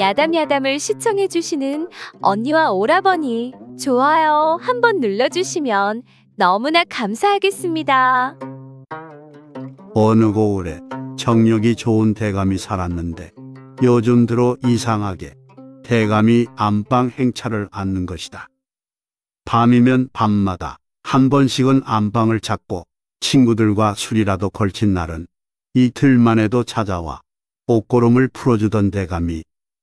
야담야담을 시청해주시는 언니와 오라버니 좋아요 한번 눌러주시면 너무나 감사하겠습니다. 어느 고울에 정력이 좋은 대감이 살았는데 요즘 들어 이상하게 대감이 안방 행차를 앉는 것이다. 밤이면 밤마다 한 번씩은 안방을 찾고 친구들과 술이라도 걸친 날은 이틀만 에도 찾아와 옷고름을 풀어주던 대감이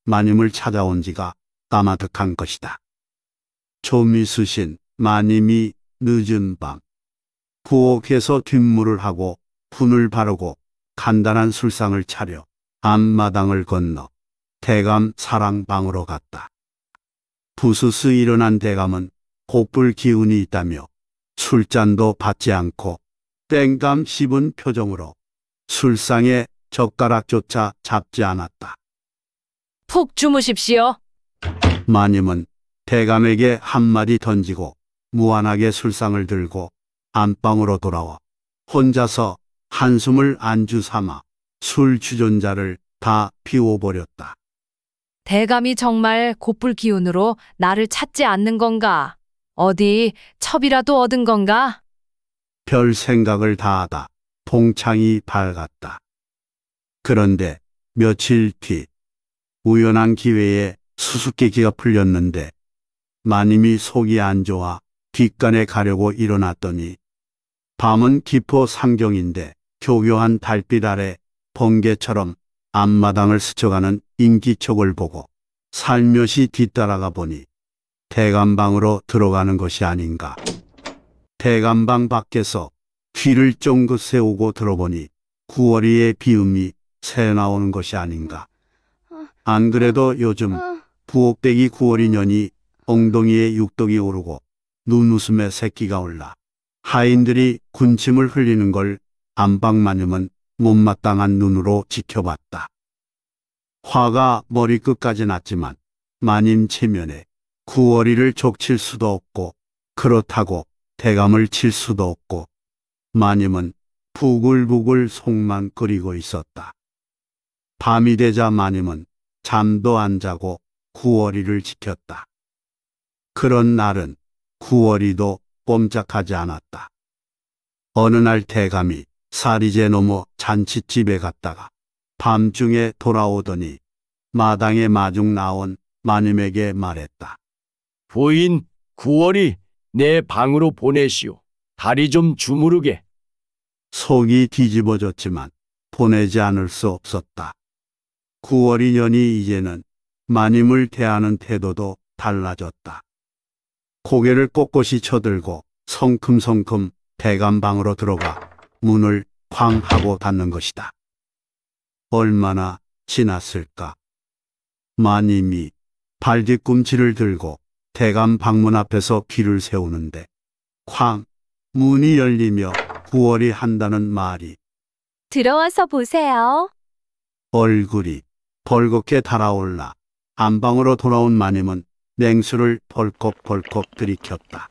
마님을 찾아온 지가 까마득한 것이다. 조미수신 마님이 늦은 밤 부엌에서 뒷물을 하고 분을 바르고 간단한 술상을 차려 앞마당을 건너 대감 사랑방으로 갔다. 부스스 일어난 대감은 고불 기운이 있다며 술잔도 받지 않고 땡감 씹은 표정으로 술상에 젓가락조차 잡지 않았다. 푹 주무십시오. 마님은 대감에게 한마디 던지고 무한하게 술상을 들고 안방으로 돌아와 혼자서 한숨을 안주 삼아 술 주전자를 다 비워버렸다. 대감이 정말 곧불 기운으로 나를 찾지 않는 건가? 어디 첩이라도 얻은 건가? 별 생각을 다하다 동창이 밝았다. 그런데 며칠 뒤 우연한 기회에 수수께끼가 풀렸는데 마님이 속이 안 좋아 뒷간에 가려고 일어났더니 밤은 깊어 상경인데 교교한 달빛 아래 번개처럼 앞마당을 스쳐가는 인기척을 보고 살며시 뒤따라가 보니 대감방으로 들어가는 것이 아닌가. 대감방 밖에서 귀를 쫑긋 세우고 들어보니 구월이의 비음이 새어나오는 것이 아닌가. 안 그래도 요즘 어. 부옥대기 9월 이년이 엉덩이에 육덩이 오르고 눈웃음에 새끼가 올라 하인들이 군침을 흘리는 걸안방마님은 못마땅한 눈으로 지켜봤다. 화가 머리끝까지 났지만 마님 체면에 9월이를 족칠 수도 없고 그렇다고 대감을 칠 수도 없고 마님은 부글부글 속만 끓이고 있었다. 밤이 되자 마님은 잠도 안 자고 구월이를 지켰다. 그런 날은 구월이도 꼼짝하지 않았다. 어느 날 대감이 사리제 넘어 잔치집에 갔다가 밤중에 돌아오더니 마당에 마중 나온 마님에게 말했다. 부인, 구월이 내 방으로 보내시오. 다리 좀 주무르게. 속이 뒤집어졌지만 보내지 않을 수 없었다. 9월 이년이 이제는 마님을 대하는 태도도 달라졌다. 고개를 꼿꼿이 쳐들고 성큼성큼 대감방으로 들어가 문을 쾅 하고 닫는 것이다. 얼마나 지났을까? 마님이 발 뒤꿈치를 들고 대감 방문 앞에서 귀를 세우는데 쾅 문이 열리며 9월이 한다는 말이 들어와서 보세요. 얼굴이 벌겋게 달아올라 안방으로 돌아온 마님은 냉수를 벌컥벌컥 들이켰다.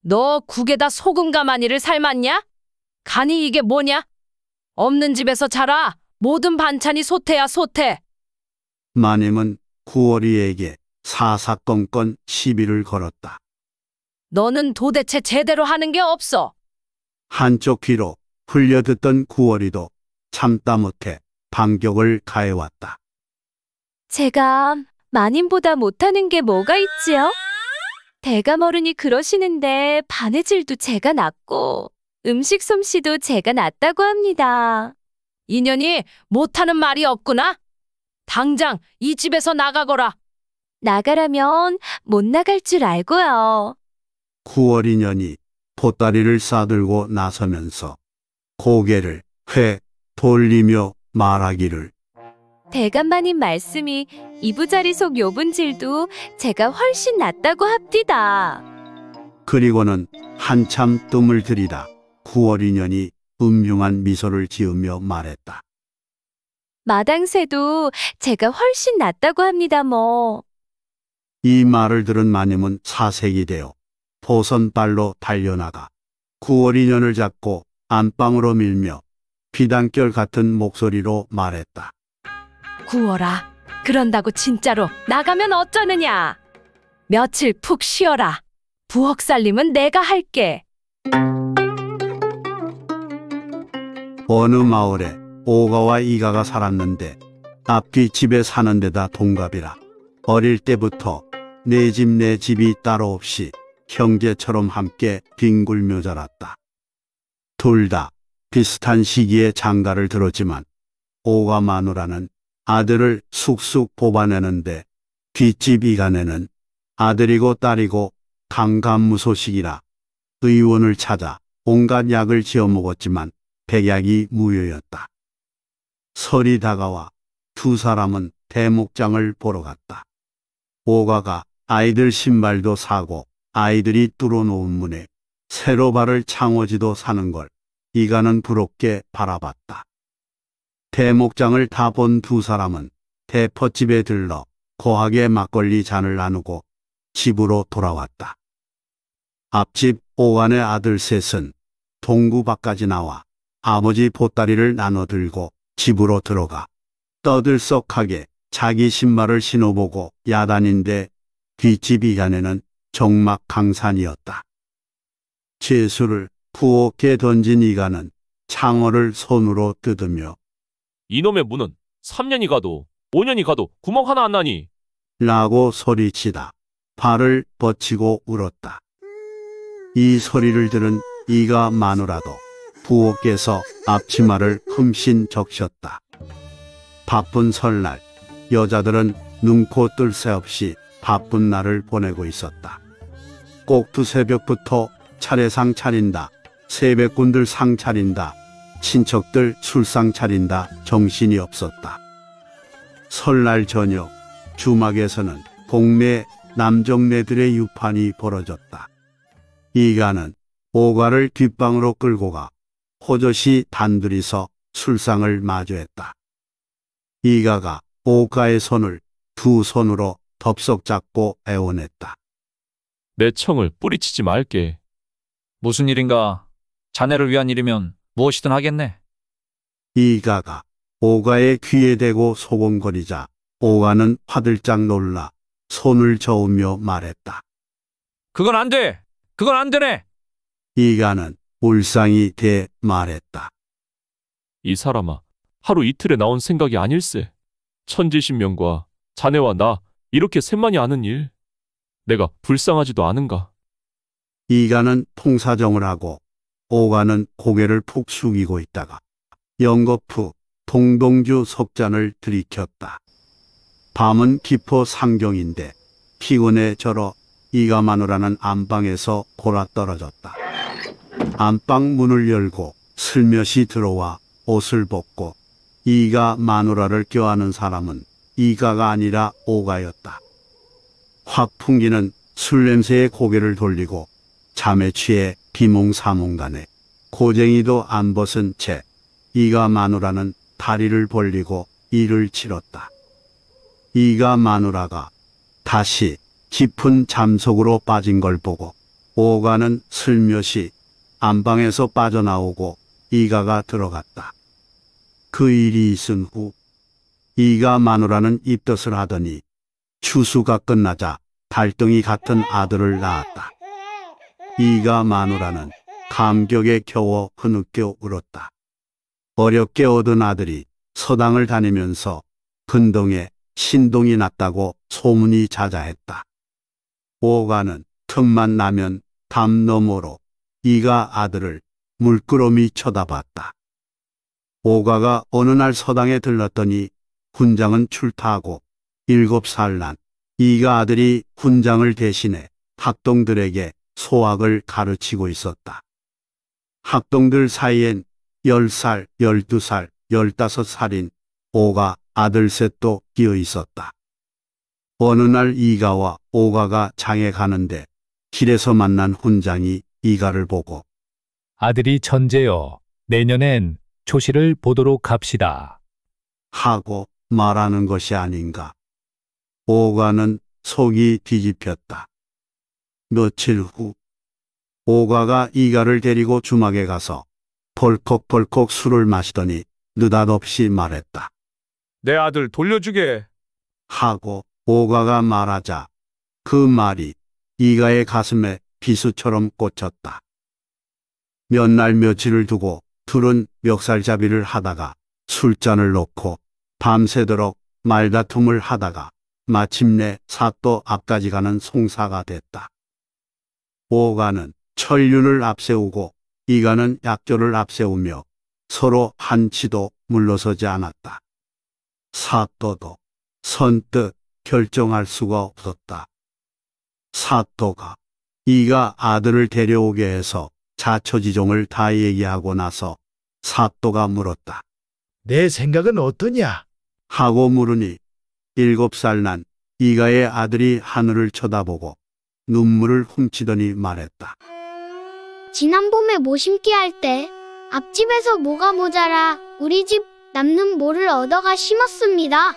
너 국에다 소금과 마니를 삶았냐? 간이 이게 뭐냐? 없는 집에서 자라. 모든 반찬이 소태야 소태. 마님은 구월이에게 사사건건 시비를 걸었다. 너는 도대체 제대로 하는 게 없어. 한쪽 귀로 흘려듣던 구월이도 참다 못해 반격을 가해왔다. 제가 만인보다 못하는 게 뭐가 있지요? 대감 어른이 그러시는데 바느질도 제가 낫고 음식 솜씨도 제가 낫다고 합니다. 인연이 못하는 말이 없구나. 당장 이 집에서 나가거라. 나가라면 못 나갈 줄 알고요. 9월 인연이 보따리를 싸들고 나서면서 고개를 회 돌리며 말하기를 대감마님 말씀이 이부자리 속 요분질도 제가 훨씬 낫다고 합디다. 그리고는 한참 뜸을 들이다 9월 인년이 음흉한 미소를 지으며 말했다. 마당새도 제가 훨씬 낫다고 합니다 뭐. 이 말을 들은 마님은 사색이 되어 보선발로 달려나가 9월 인년을 잡고 안방으로 밀며 비단결 같은 목소리로 말했다. 구워라. 그런다고 진짜로 나가면 어쩌느냐. 며칠 푹 쉬어라. 부엌 살림은 내가 할게. 어느 마을에 오가와 이가가 살았는데 앞뒤 집에 사는 데다 동갑이라 어릴 때부터 내 집 내 집이 따로 없이 형제처럼 함께 뒹굴며 자랐다. 둘다 비슷한 시기에 장가를 들었지만 오가 마누라는 아들을 쑥쑥 뽑아내는데 뒷집 이간에는 아들이고 딸이고 강간무소식이라 의원을 찾아 온갖 약을 지어먹었지만 백약이 무효였다. 설이 다가와 두 사람은 대목장을 보러 갔다. 오가가 아이들 신발도 사고 아이들이 뚫어놓은 문에 새로 바를 창호지도 사는 걸 이가는 부럽게 바라봤다. 대목장을 다 본 두 사람은 대퍼집에 들러 거하게 막걸리 잔을 나누고 집으로 돌아왔다. 앞집 오간의 아들 셋은 동구 밖까지 나와 아버지 보따리를 나눠 들고 집으로 들어가 떠들썩하게 자기 신발을 신어보고 야단인데 뒷집 이간에는 정막 강산이었다. 재수를 부엌에 던진 이가는 창어를 손으로 뜯으며 이놈의 문은 3년이 가도 5년이 가도 구멍 하나 안 나니 라고 소리치다 발을 뻗치고 울었다. 이 소리를 들은 이가 마누라도 부엌에서 앞치마를 흠씬 적셨다. 바쁜 설날 여자들은 눈코 뜰 새 없이 바쁜 날을 보내고 있었다. 꼭두 새벽부터 차례상 차린다. 세배꾼들 상 차린다. 친척들 술상 차린다. 정신이 없었다. 설날 저녁 주막에서는 동네 남정네들의 유판이 벌어졌다. 이가는 오가를 뒷방으로 끌고 가 호젓이 단둘이서 술상을 마주했다. 이가가 오가의 손을 두 손으로 덥석 잡고 애원했다. 내 청을 뿌리치지 말게. 무슨 일인가? 자네를 위한 일이면 무엇이든 하겠네. 이가가 오가의 귀에 대고 소곤거리자 오가는 화들짝 놀라 손을 저으며 말했다. 그건 안 돼! 그건 안 되네! 이가는 울상이 돼 말했다. 이 사람아, 하루 이틀에 나온 생각이 아닐세. 천지신명과 자네와 나 이렇게 셋만이 아는 일. 내가 불쌍하지도 않은가? 이가는 통사정을 하고 오가는 고개를 푹 숙이고 있다가 영겁 후 동동주 석잔을 들이켰다. 밤은 기포 상경인데 피곤에 절어 이가 마누라는 안방에서 골아 떨어졌다. 안방 문을 열고 슬며시 들어와 옷을 벗고 이가 마누라를 껴안은 사람은 이가가 아니라 오가였다. 화풍기는 술 냄새에 고개를 돌리고 잠에 취해 비몽사몽간에 고쟁이도 안 벗은 채 이가 마누라는 다리를 벌리고 일을 치렀다. 이가 마누라가 다시 깊은 잠속으로 빠진 걸 보고 오가는 슬며시 안방에서 빠져나오고 이가가 들어갔다. 그 일이 있은 후 이가 마누라는 입덧을 하더니 추수가 끝나자 달덩이 같은 아들을 낳았다. 이가 마누라는 감격에 겨워 흐느껴 울었다. 어렵게 얻은 아들이 서당을 다니면서 근동에 신동이 났다고 소문이 자자했다. 오가는 틈만 나면 담 너머로 이가 아들을 물끄러미 쳐다봤다. 오가가 어느 날 서당에 들렀더니 훈장은 출타하고 일곱 살 난 이가 아들이 훈장을 대신해 학동들에게 소학을 가르치고 있었다. 학동들 사이엔 10살, 12살, 15살인 오가 아들 셋도 끼어 있었다. 어느 날 이가와 오가가 장에 가는데 길에서 만난 훈장이 이가를 보고 아들이 천재여 내년엔 조시를 보도록 합시다. 하고 말하는 것이 아닌가. 오가는 속이 뒤집혔다. 며칠 후 오가가 이가를 데리고 주막에 가서 벌컥벌컥 술을 마시더니 느닷없이 말했다. 내 아들 돌려주게. 하고 오가가 말하자 그 말이 이가의 가슴에 비수처럼 꽂혔다. 몇 날 며칠을 두고 둘은 멱살잡이를 하다가 술잔을 놓고 밤새도록 말다툼을 하다가 마침내 사또 앞까지 가는 송사가 됐다. 오가는 천륜을 앞세우고 이가는 약조를 앞세우며 서로 한치도 물러서지 않았다. 사또도 선뜻 결정할 수가 없었다. 사또가 이가 아들을 데려오게 해서 자초지종을 다 얘기하고 나서 사또가 물었다. 내 생각은 어떠냐? 하고 물으니 일곱 살 난 이가의 아들이 하늘을 쳐다보고 눈물을 훔치더니 말했다. 지난 봄에 모심기 뭐 할때 앞집에서 뭐가 모자라 우리 집 남는 모를 얻어가 심었습니다.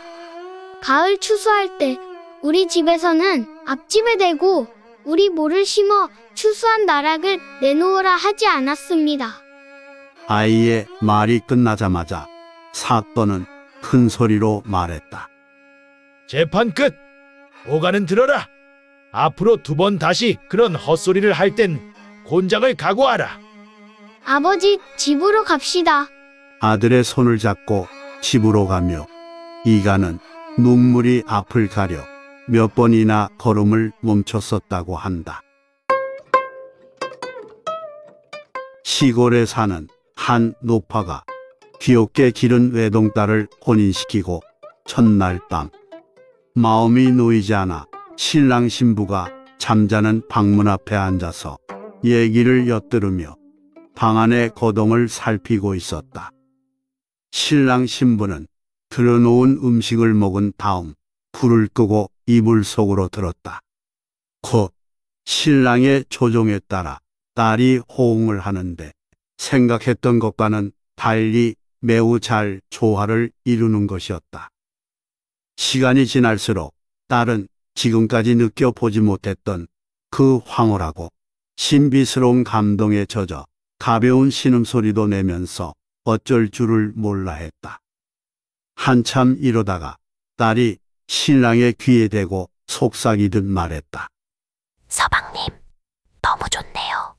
가을 추수할 때 우리 집에서는 앞집에 대고 우리 모를 심어 추수한 나락을 내놓으라 하지 않았습니다. 아이의 말이 끝나자마자 사또는 큰 소리로 말했다. 재판 끝! 오가는 들어라! 앞으로 두 번 다시 그런 헛소리를 할 땐 곤장을 각오하라. 아버지, 집으로 갑시다. 아들의 손을 잡고 집으로 가며 이가는 눈물이 앞을 가려 몇 번이나 걸음을 멈췄었다고 한다. 시골에 사는 한 노파가 귀엽게 기른 외동딸을 혼인시키고 첫날 밤 마음이 놓이지 않아 신랑 신부가 잠자는 방문 앞에 앉아서 얘기를 엿들으며 방 안의 거동을 살피고 있었다. 신랑 신부는 들여놓은 음식을 먹은 다음 불을 끄고 이불 속으로 들었다. 곧 신랑의 조종에 따라 딸이 호응을 하는데 생각했던 것과는 달리 매우 잘 조화를 이루는 것이었다. 시간이 지날수록 딸은 지금까지 느껴보지 못했던 그 황홀하고 신비스러운 감동에 젖어 가벼운 신음소리도 내면서 어쩔 줄을 몰라 했다. 한참 이러다가 딸이 신랑의 귀에 대고 속삭이듯 말했다. 서방님, 너무 좋네요.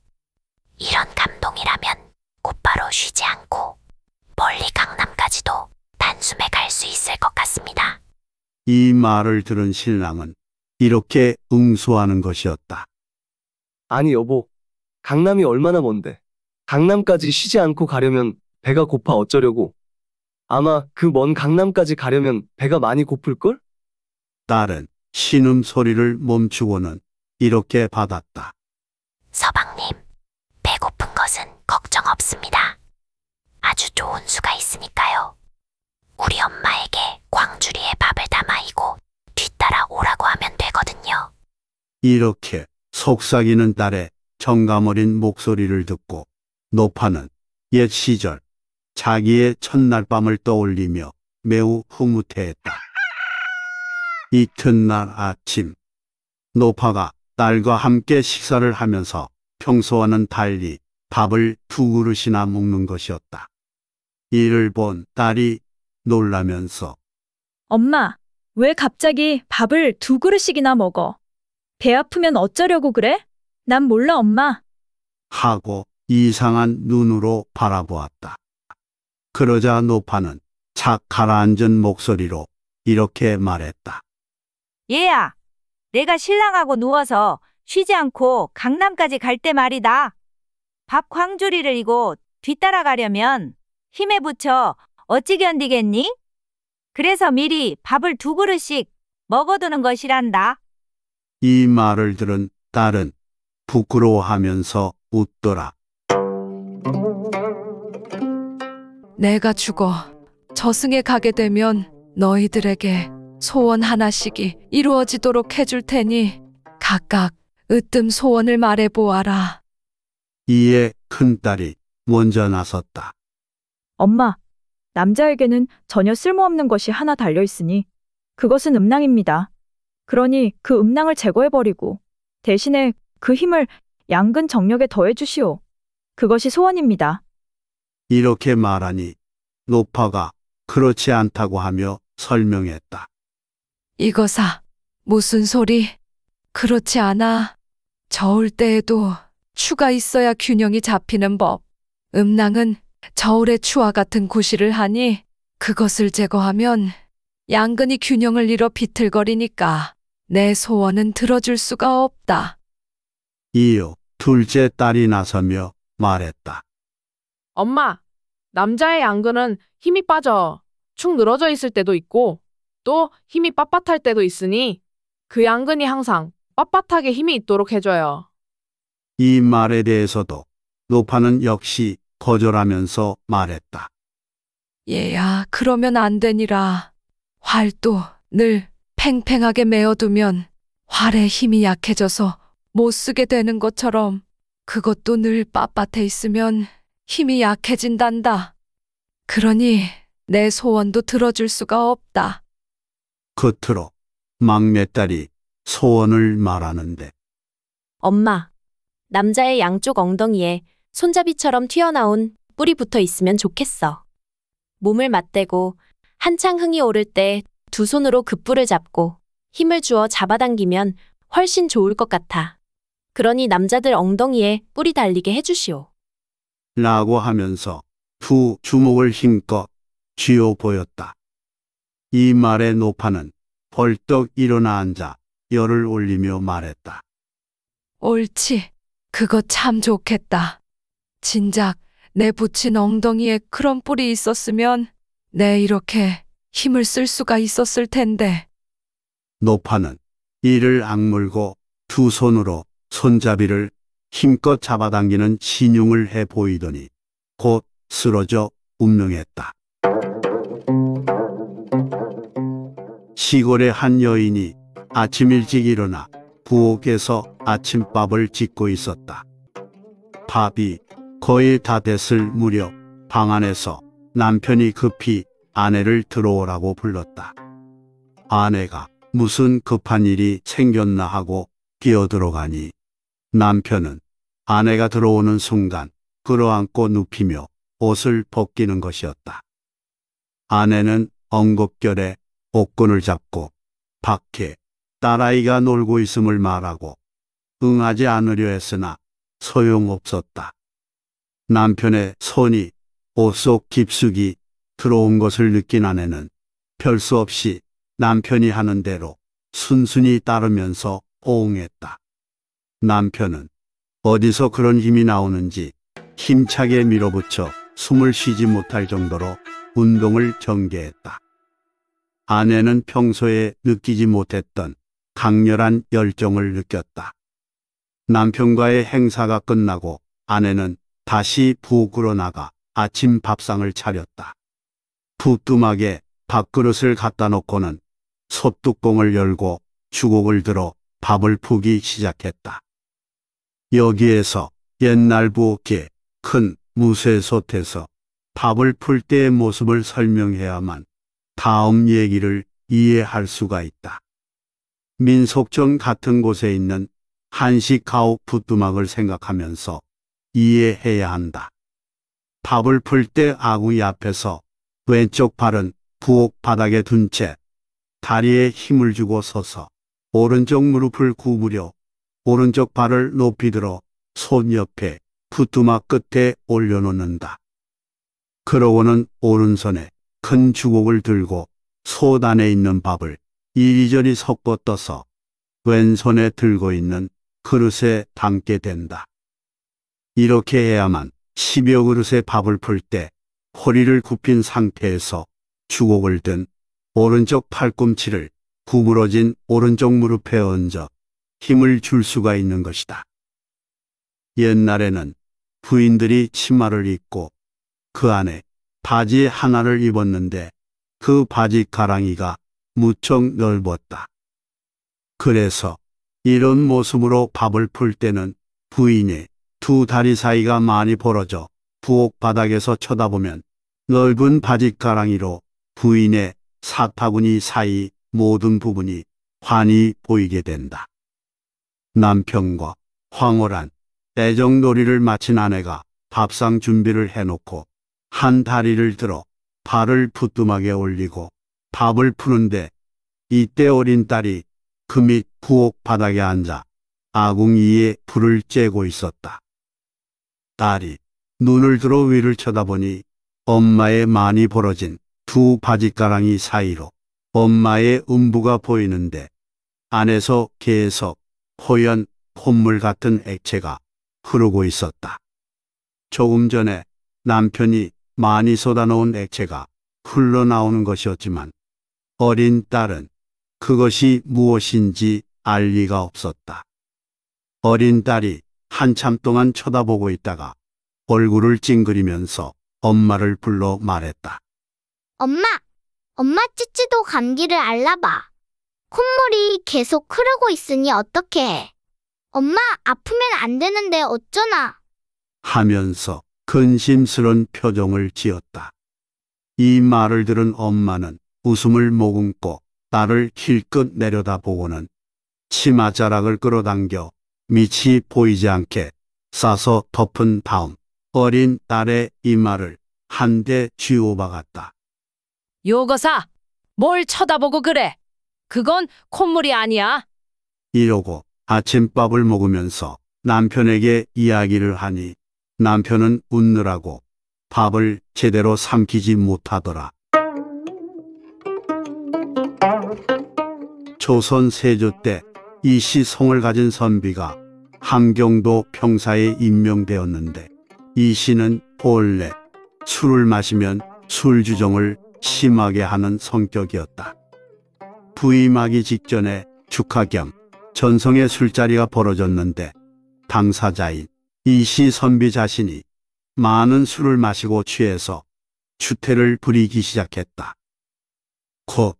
이런 감동이라면 곧바로 쉬지 않고 멀리 강남까지도 단숨에 갈 수 있을 것 같습니다. 이 말을 들은 신랑은 이렇게 응수하는 것이었다. 아니 여보, 강남이 얼마나 먼데. 강남까지 쉬지 않고 가려면 배가 고파 어쩌려고. 아마 그 먼 강남까지 가려면 배가 많이 고플걸? 딸은 신음 소리를 멈추고는 이렇게 받았다. 서방님, 배고픈 것은 걱정 없습니다. 아주 좋은 수가 있으니까요. 우리 엄마에게 광주리에 밥을 담아 이고 뒤따라 오라고 이렇게 속삭이는 딸의 정감어린 목소리를 듣고 노파는 옛 시절 자기의 첫날 밤을 떠올리며 매우 흐뭇해했다. 이튿날 아침 노파가 딸과 함께 식사를 하면서 평소와는 달리 밥을 두 그릇이나 먹는 것이었다. 이를 본 딸이 놀라면서 엄마, 왜 갑자기 밥을 두 그릇씩이나 먹어? 배 아프면 어쩌려고 그래? 난 몰라, 엄마. 하고 이상한 눈으로 바라보았다. 그러자 노파는 착 가라앉은 목소리로 이렇게 말했다. 얘야, 내가 신랑하고 누워서 쉬지 않고 강남까지 갈 때 말이다. 밥 광주리를 이고 뒤따라가려면 힘에 붙여 어찌 견디겠니? 그래서 미리 밥을 두 그릇씩 먹어두는 것이란다. 이 말을 들은 딸은 부끄러워하면서 웃더라. 내가 죽어 저승에 가게 되면 너희들에게 소원 하나씩이 이루어지도록 해줄 테니 각각 으뜸 소원을 말해보아라. 이에 큰딸이 먼저 나섰다. 엄마, 남자에게는 전혀 쓸모없는 것이 하나 달려 있으니 그것은 음낭입니다. 그러니 그 음낭을 제거해버리고 대신에 그 힘을 양근 정력에 더해주시오. 그것이 소원입니다. 이렇게 말하니 노파가 그렇지 않다고 하며 설명했다. 이거사, 무슨 소리? 그렇지 않아. 저울 때에도 추가 있어야 균형이 잡히는 법. 음낭은 저울의 추와 같은 구실을 하니 그것을 제거하면 양근이 균형을 잃어 비틀거리니까 내 소원은 들어줄 수가 없다. 이후 둘째 딸이 나서며 말했다. 엄마, 남자의 양근은 힘이 빠져 축 늘어져 있을 때도 있고 또 힘이 빳빳할 때도 있으니 그 양근이 항상 빳빳하게 힘이 있도록 해줘요. 이 말에 대해서도 노파는 역시 거절하면서 말했다. 얘야, 그러면 안 되니라. 활도 늘 팽팽하게 메어두면 활의 힘이 약해져서 못 쓰게 되는 것처럼 그것도 늘 빳빳해 있으면 힘이 약해진단다. 그러니 내 소원도 들어줄 수가 없다. 겉으로 막내딸이 소원을 말하는데 엄마, 남자의 양쪽 엉덩이에 손잡이처럼 튀어나온 뿔이 붙어 있으면 좋겠어. 몸을 맞대고 한창 흥이 오를 때두 손으로 급부를 잡고 힘을 주어 잡아당기면 훨씬 좋을 것 같아. 그러니 남자들 엉덩이에 뿔이 달리게 해주시오. 라고 하면서 두 주먹을 힘껏 쥐어 보였다. 이 말에 노파는 벌떡 일어나 앉아 열을 올리며 말했다. 옳지. 그거 참 좋겠다. 진작 내 붙인 엉덩이에 그런 뿔이 있었으면 내 이렇게 힘을 쓸 수가 있었을 텐데. 노파는 이를 악물고 두 손으로 손잡이를 힘껏 잡아당기는 신용을 해 보이더니 곧 쓰러져 운명했다. 시골의 한 여인이 아침 일찍 일어나 부엌에서 아침밥을 짓고 있었다. 밥이 거의 다 됐을 무렵 방 안에서 남편이 급히 아내를 들어오라고 불렀다. 아내가 무슨 급한 일이 생겼나 하고 끼어들어가니 남편은 아내가 들어오는 순간 끌어안고 눕히며 옷을 벗기는 것이었다. 아내는 엉겁결에 옷끈을 잡고 밖에 딸아이가 놀고 있음을 말하고 응하지 않으려 했으나 소용없었다. 남편의 손이 옷 속 깊숙이 들어온 것을 느낀 아내는 별 수 없이 남편이 하는 대로 순순히 따르면서 호응했다. 남편은 어디서 그런 힘이 나오는지 힘차게 밀어붙여 숨을 쉬지 못할 정도로 운동을 전개했다. 아내는 평소에 느끼지 못했던 강렬한 열정을 느꼈다. 남편과의 행사가 끝나고 아내는 다시 부엌으로 나가 아침 밥상을 차렸다. 부뚜막에 밥그릇을 갖다 놓고는 솥뚜껑을 열고 주걱을 들어 밥을 푸기 시작했다. 여기에서 옛날 부엌의 큰 무쇠솥에서 밥을 풀 때의 모습을 설명해야만 다음 얘기를 이해할 수가 있다. 민속촌 같은 곳에 있는 한식 가옥 부뚜막을 생각하면서 이해해야 한다. 밥을 풀 때 아궁이 앞에서 왼쪽 발은 부엌 바닥에 둔 채 다리에 힘을 주고 서서 오른쪽 무릎을 구부려 오른쪽 발을 높이 들어 손 옆에 부뚜마 끝에 올려놓는다. 그러고는 오른손에 큰 주걱을 들고 소단에 있는 밥을 이리저리 섞어 떠서 왼손에 들고 있는 그릇에 담게 된다. 이렇게 해야만 10여 그릇의 밥을 풀때 허리를 굽힌 상태에서 주걱을 든 오른쪽 팔꿈치를 구부러진 오른쪽 무릎에 얹어 힘을 줄 수가 있는 것이다. 옛날에는 부인들이 치마를 입고 그 안에 바지 하나를 입었는데 그 바지 가랑이가 무척 넓었다. 그래서 이런 모습으로 밥을 풀 때는 부인의 두 다리 사이가 많이 벌어져 부엌 바닥에서 쳐다보면 넓은 바짓가랑이로 부인의 사타구니 사이 모든 부분이 환히 보이게 된다. 남편과 황홀한 애정놀이를 마친 아내가 밥상 준비를 해놓고 한 다리를 들어 발을 부뚜막에 올리고 밥을 푸는데 이때 어린 딸이 그 밑 부엌 바닥에 앉아 아궁 이에 불을 쬐고 있었다. 딸이 눈을 들어 위를 쳐다보니 엄마의 많이 벌어진 두 바짓가랑이 사이로 엄마의 음부가 보이는데 안에서 계속 포연 콧물 같은 액체가 흐르고 있었다. 조금 전에 남편이 많이 쏟아놓은 액체가 흘러나오는 것이었지만 어린 딸은 그것이 무엇인지 알 리가 없었다. 어린 딸이 한참 동안 쳐다보고 있다가 얼굴을 찡그리면서 엄마를 불러 말했다. 엄마, 엄마 찌찌도 감기를 알라봐 콧물이 계속 흐르고 있으니 어떻게 해? 엄마 아프면 안 되는데 어쩌나? 하면서 근심스런 표정을 지었다. 이 말을 들은 엄마는 웃음을 모금고 딸을 힐끗 내려다보고는 치마 자락을 끌어당겨 밑이 보이지 않게 싸서 덮은 다음 어린 딸의 이마를 한대 쥐어박았다. 요거사, 뭘 쳐다보고 그래? 그건 콧물이 아니야. 이러고 아침밥을 먹으면서 남편에게 이야기를 하니 남편은 웃느라고 밥을 제대로 삼키지 못하더라. 조선 세조 때 이시성을 가진 선비가 함경도 평사에 임명되었는데 이 시는 본래 술을 마시면 술주정을 심하게 하는 성격이었다. 부임하기 직전에 축하 겸 전성의 술자리가 벌어졌는데 당사자인 이시 선비 자신이 많은 술을 마시고 취해서 주태를 부리기 시작했다. 곧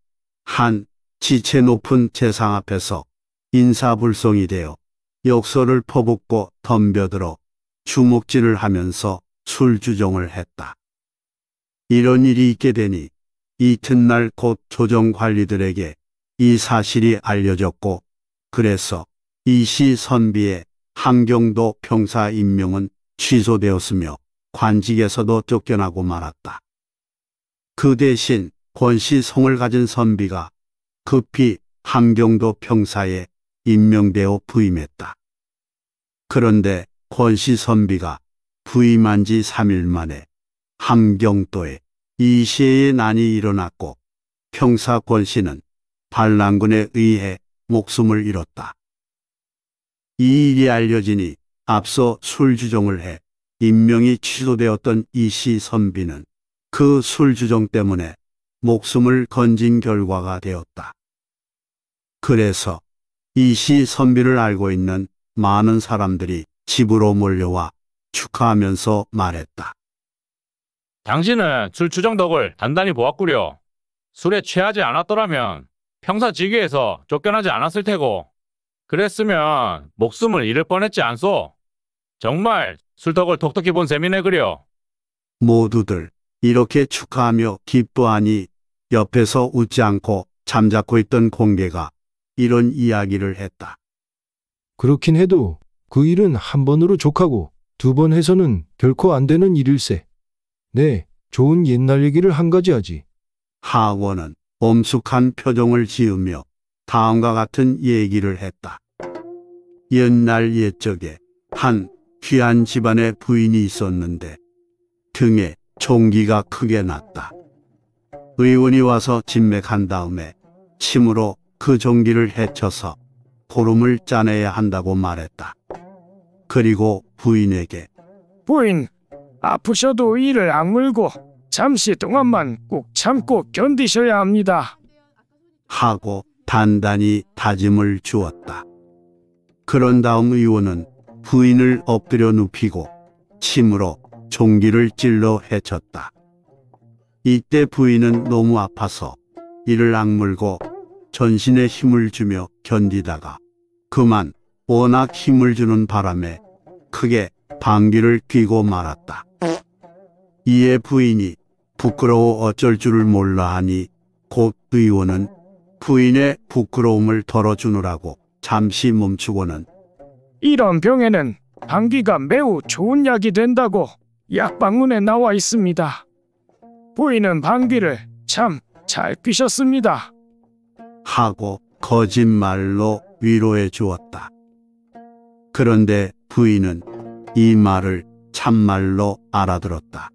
한 지체 높은 재상 앞에서 인사불성이 되어 역설을 퍼붓고 덤벼들어 주먹질을 하면서 술주정을 했다. 이런 일이 있게 되니 이튿날 곧 조정관리들에게 이 사실이 알려졌고 그래서 이시 선비의 함경도 평사 임명은 취소되었으며 관직에서도 쫓겨나고 말았다. 그 대신 권씨 성을 가진 선비가 급히 함경도 평사에 임명되어 부임했다. 그런데 권씨 선비가 부임한 지 3일 만에 함경도에 이시의 난이 일어났고 평사 권씨는 반란군에 의해 목숨을 잃었다. 이 일이 알려지니 앞서 술주정을 해 임명이 취소되었던 이씨 선비는 그 술주정 때문에 목숨을 건진 결과가 되었다. 그래서 이씨 선비를 알고 있는 많은 사람들이 집으로 몰려와 축하하면서 말했다. 당신은 술추정 덕을 단단히 보았구려. 술에 취하지 않았더라면 평사 직위에서 쫓겨나지 않았을 테고 그랬으면 목숨을 잃을 뻔했지 않소. 정말 술덕을 톡톡히 본 셈이네 그려. 모두들 이렇게 축하하며 기뻐하니 옆에서 웃지 않고 잠자코 있던 공개가 이런 이야기를 했다. 그렇긴 해도 그 일은 한 번으로 족하고 두 번 해서는 결코 안 되는 일일세. 네, 좋은 옛날 얘기를 한 가지 하지. 하원은 엄숙한 표정을 지으며 다음과 같은 얘기를 했다. 옛날 옛적에 한 귀한 집안의 부인이 있었는데 등에 종기가 크게 났다. 의원이 와서 진맥한 다음에 침으로 그 종기를 해쳐서 보름을 짜내야 한다고 말했다. 그리고 부인에게 부인, 아프셔도 이를 악물고 잠시 동안만 꼭 참고 견디셔야 합니다. 하고 단단히 다짐을 주었다. 그런 다음 의원은 부인을 엎드려 눕히고 침으로 종기를 찔러 해쳤다. 이때 부인은 너무 아파서 이를 악물고 전신에 힘을 주며 견디다가 그만 워낙 힘을 주는 바람에 크게 방귀를 뀌고 말았다. 이에 부인이 부끄러워 어쩔 줄을 몰라 하니 곧 의원은 부인의 부끄러움을 덜어주느라고 잠시 멈추고는 이런 병에는 방귀가 매우 좋은 약이 된다고 약방문에 나와 있습니다. 부인은 방귀를 참잘 피셨습니다. 하고 거짓말로 위로해 주었다. 그런데 부인은 이 말을 참말로 알아들었다.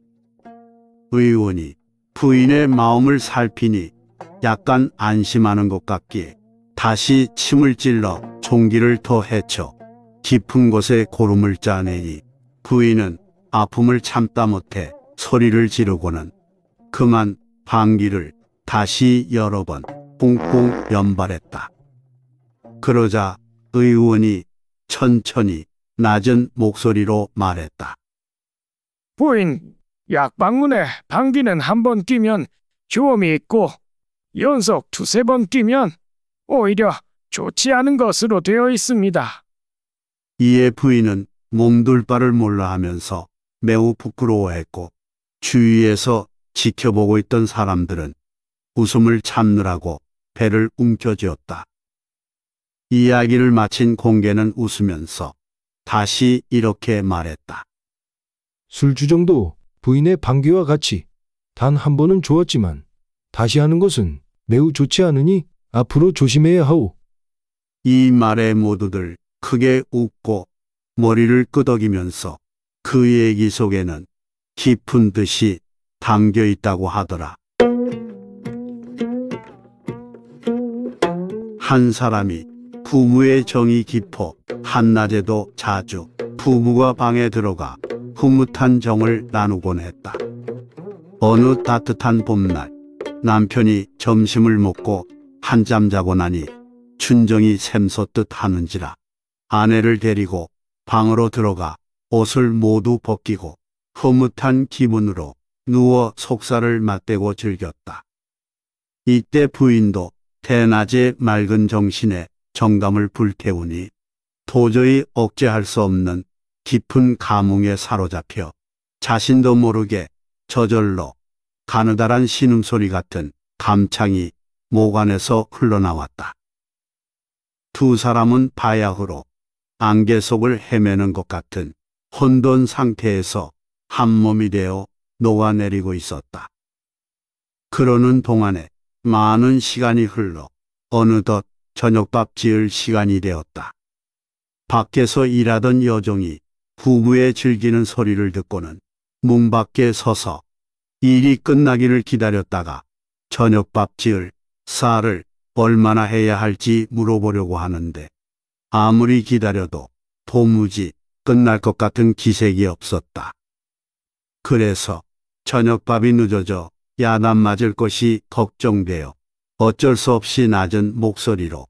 의원이 부인의 마음을 살피니 약간 안심하는 것 같기에 다시 침을 찔러 종기를 더 헤쳐 깊은 곳에 고름을 짜내니 부인은 아픔을 참다 못해 소리를 지르고는 그만 방귀를 다시 여러 번 꽁꽁 연발했다. 그러자 의원이 천천히 낮은 목소리로 말했다. 부인, 약방문에 방귀는 한 번 끼면 조음이 있고 연속 두세 번 끼면 오히려 좋지 않은 것으로 되어 있습니다. 이에 부인은 몸둘 바를 몰라 하면서 매우 부끄러워했고 주위에서 지켜보고 있던 사람들은 웃음을 참느라고 배를 움켜쥐었다. 이야기를 마친 공개는 웃으면서 다시 이렇게 말했다. 술주정도 부인의 방귀와 같이 단 한 번은 좋았지만 다시 하는 것은 매우 좋지 않으니 앞으로 조심해야 하오. 이 말에 모두들 크게 웃고 머리를 끄덕이면서 그 얘기 속에는 깊은 뜻이 담겨 있다고 하더라. 한 사람이 부모의 정이 깊어 한낮에도 자주 부모가 방에 들어가 흐뭇한 정을 나누곤 했다. 어느 따뜻한 봄날 남편이 점심을 먹고 한잠 자고 나니 춘정이 샘솟듯 하는지라 아내를 데리고 방으로 들어가 옷을 모두 벗기고 흐뭇한 기분으로 누워 속살을 맞대고 즐겼다. 이때 부인도 태낮의 맑은 정신에 정감을 불태우니 도저히 억제할 수 없는 깊은 감흥에 사로잡혀 자신도 모르게 저절로 가느다란 신음소리 같은 감창이 목 안에서 흘러나왔다. 두 사람은 바야흐로 안개 속을 헤매는 것 같은 혼돈 상태에서 한 몸이 되어 녹아내리고 있었다. 그러는 동안에 많은 시간이 흘러 어느덧 저녁밥 지을 시간이 되었다. 밖에서 일하던 여종이 부부의 즐기는 소리를 듣고는 문 밖에 서서 일이 끝나기를 기다렸다가 저녁밥 지을 쌀을 얼마나 해야 할지 물어보려고 하는데 아무리 기다려도 도무지 끝날 것 같은 기색이 없었다. 그래서 저녁밥이 늦어져 야단 맞을 것이 걱정되어 어쩔 수 없이 낮은 목소리로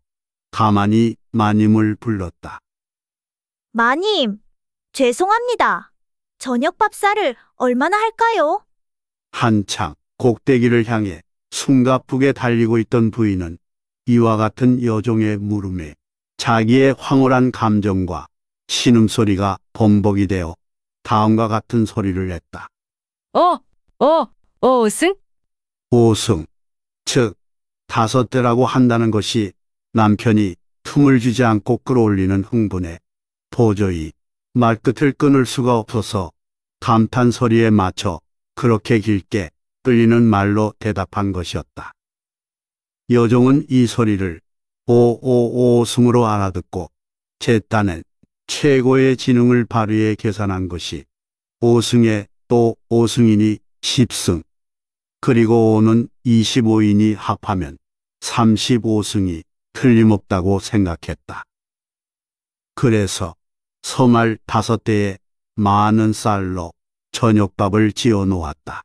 가만히 마님을 불렀다. 마님, 죄송합니다. 저녁 밥살을 얼마나 할까요? 한창 곡대기를 향해 숨가쁘게 달리고 있던 부인은 이와 같은 여종의 물음에 자기의 황홀한 감정과 신음소리가 범벅이 되어 다음과 같은 소리를 냈다. 어, 어, 어승? 5승즉 다섯 대라고 한다는 것이 남편이 틈을 주지 않고 끌어올리는 흥분에 도저히 말끝을 끊을 수가 없어서 감탄 소리에 맞춰 그렇게 길게 끌리는 말로 대답한 것이었다. 여종은 이 소리를 5 5 5승으로 알아듣고 제 딴엔 최고의 지능을 발휘해 계산한 것이 5승에또5승이니1 0승 그리고 오는 25인이 합하면 35승이 틀림없다고 생각했다. 그래서 서말 다섯 대에 많은 쌀로 저녁밥을 지어 놓았다.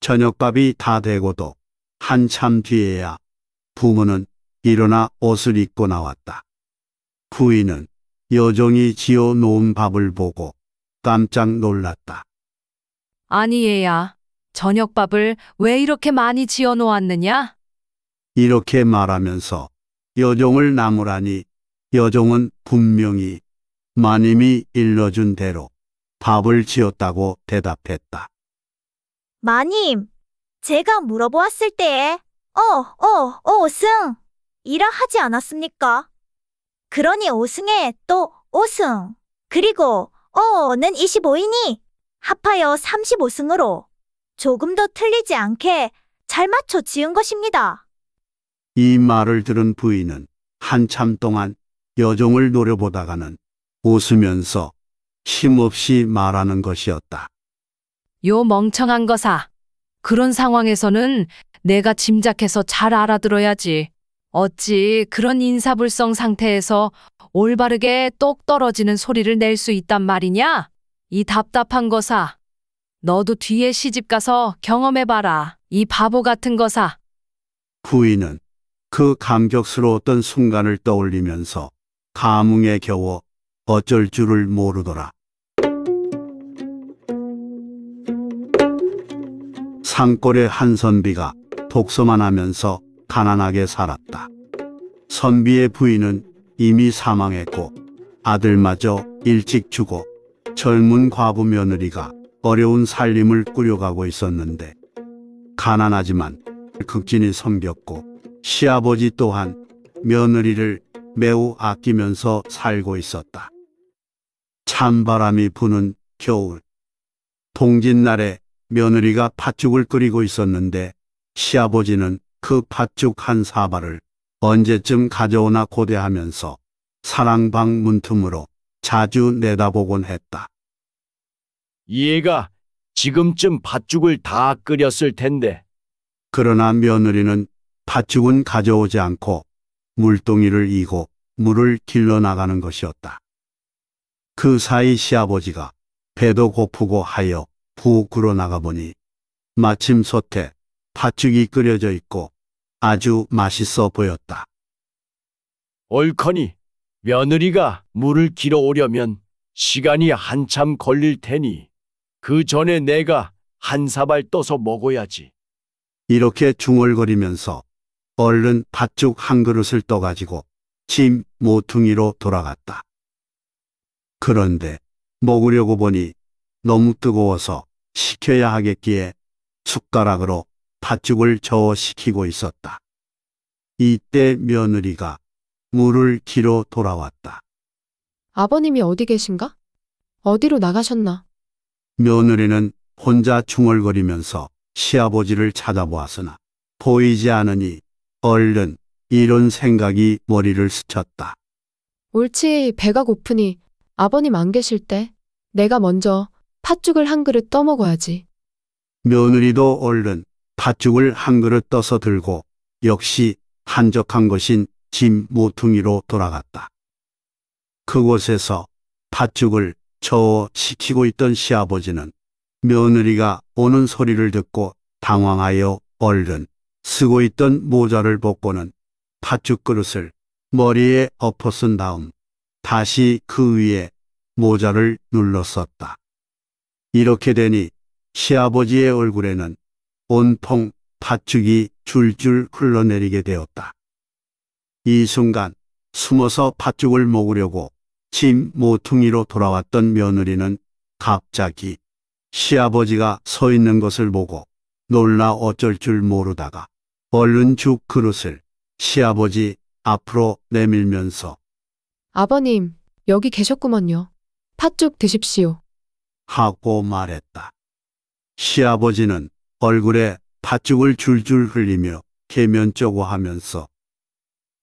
저녁밥이 다 되고도 한참 뒤에야 부모는 일어나 옷을 입고 나왔다. 부인은 여종이 지어 놓은 밥을 보고 깜짝 놀랐다. 아니 에야 저녁밥을 왜 이렇게 많이 지어 놓았느냐? 이렇게 말하면서 여종을 나무라니 여종은 분명히 마님이 일러준 대로 밥을 지었다고 대답했다. 마님, 제가 물어보았을 때에 어, 어, 어 오승 이라 하지 않았습니까? 그러니 오승에 또 오승 그리고 어는 25이니 합하여 35승으로 조금 더 틀리지 않게 잘 맞춰 지은 것입니다. 이 말을 들은 부인은 한참 동안 여종을 노려보다가는 웃으면서 힘없이 말하는 것이었다. 요 멍청한 거사. 그런 상황에서는 내가 짐작해서 잘 알아들어야지. 어찌 그런 인사불성 상태에서 올바르게 똑 떨어지는 소리를 낼 수 있단 말이냐? 이 답답한 거사. 너도 뒤에 시집 가서 경험해봐라. 이 바보 같은 거사. 구이는 그 감격스러웠던 순간을 떠올리면서 감흥에 겨워 어쩔 줄을 모르더라. 산골의 한 선비가 독서만 하면서 가난하게 살았다. 선비의 부인은 이미 사망했고 아들마저 일찍 죽어 젊은 과부 며느리가 어려운 살림을 꾸려가고 있었는데 가난하지만 극진히 섬겼고 시아버지 또한 며느리를 매우 아끼면서 살고 있었다. 찬바람이 부는 겨울 동짓날에 며느리가 팥죽을 끓이고 있었는데 시아버지는 그 팥죽 한 사발을 언제쯤 가져오나 고대하면서 사랑방 문틈으로 자주 내다보곤 했다. 얘가 지금쯤 팥죽을 다 끓였을 텐데. 그러나 며느리는 팥죽은 가져오지 않고 물동이를 이고 물을 길러 나가는 것이었다. 그 사이 시아버지가 배도 고프고 하여 부엌으로 나가보니 마침 솥에 팥죽이 끓여져 있고 아주 맛있어 보였다. 옳거니 며느리가 물을 길어 오려면 시간이 한참 걸릴 테니 그 전에 내가 한 사발 떠서 먹어야지. 이렇게 중얼거리면서 얼른 팥죽 한 그릇을 떠가지고 짐 모퉁이로 돌아갔다. 그런데 먹으려고 보니 너무 뜨거워서 식혀야 하겠기에 숟가락으로 팥죽을 저어 식히고 있었다. 이때 며느리가 물을 기러 돌아왔다. 아버님이 어디 계신가? 어디로 나가셨나? 며느리는 혼자 중얼거리면서 시아버지를 찾아보았으나 보이지 않으니 얼른 이런 생각이 머리를 스쳤다. 옳지 배가 고프니 아버님 안 계실 때 내가 먼저 팥죽을 한 그릇 떠먹어야지. 며느리도 얼른 팥죽을 한 그릇 떠서 들고 역시 한적한 것인 짐 모퉁이로 돌아갔다. 그곳에서 팥죽을 저어 시키고 있던 시아버지는 며느리가 오는 소리를 듣고 당황하여 얼른 쓰고 있던 모자를 벗고는 팥죽 그릇을 머리에 엎어 쓴 다음 다시 그 위에 모자를 눌러 썼다. 이렇게 되니 시아버지의 얼굴에는 온통 팥죽이 줄줄 흘러내리게 되었다. 이 순간 숨어서 팥죽을 먹으려고 집 모퉁이로 돌아왔던 며느리는 갑자기 시아버지가 서 있는 것을 보고 놀라 어쩔 줄 모르다가 얼른 죽 그릇을 시아버지 앞으로 내밀면서 아버님, 여기 계셨구먼요. 팥죽 드십시오. 하고 말했다. 시아버지는 얼굴에 팥죽을 줄줄 흘리며 개면쩍어 하면서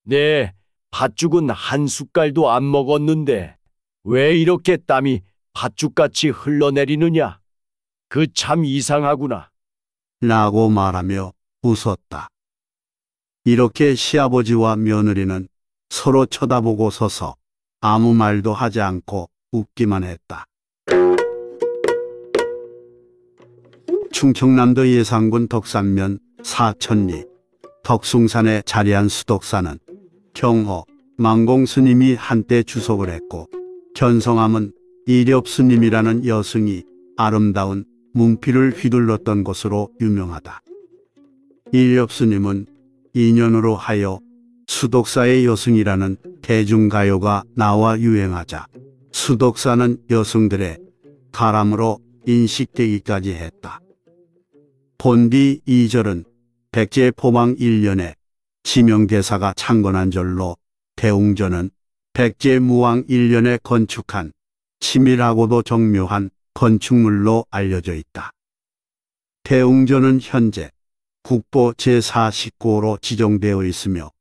네, 팥죽은 한 숟갈도 안 먹었는데 왜 이렇게 땀이 팥죽같이 흘러내리느냐? 그 참 이상하구나. 라고 말하며 웃었다. 이렇게 시아버지와 며느리는 서로 쳐다보고 서서 아무 말도 하지 않고 웃기만 했다. 충청남도 예산군 덕산면 사천리 덕숭산에 자리한 수덕사는 경허 망공스님이 한때 주석을 했고 전성함은 이렵스님이라는 여승이 아름다운 문필을 휘둘렀던 것으로 유명하다. 이렵스님은 인연으로 하여 수독사의 여승이라는 대중가요가 나와 유행하자 수독사는 여성들의 가람으로 인식되기까지 했다. 본디 2절은 백제 포망 1년에 지명대사가 창건한 절로 대웅전은 백제무왕 1년에 건축한 치밀하고도 정묘한 건축물로 알려져 있다. 대웅전은 현재 국보 제4 9호로 지정되어 있으며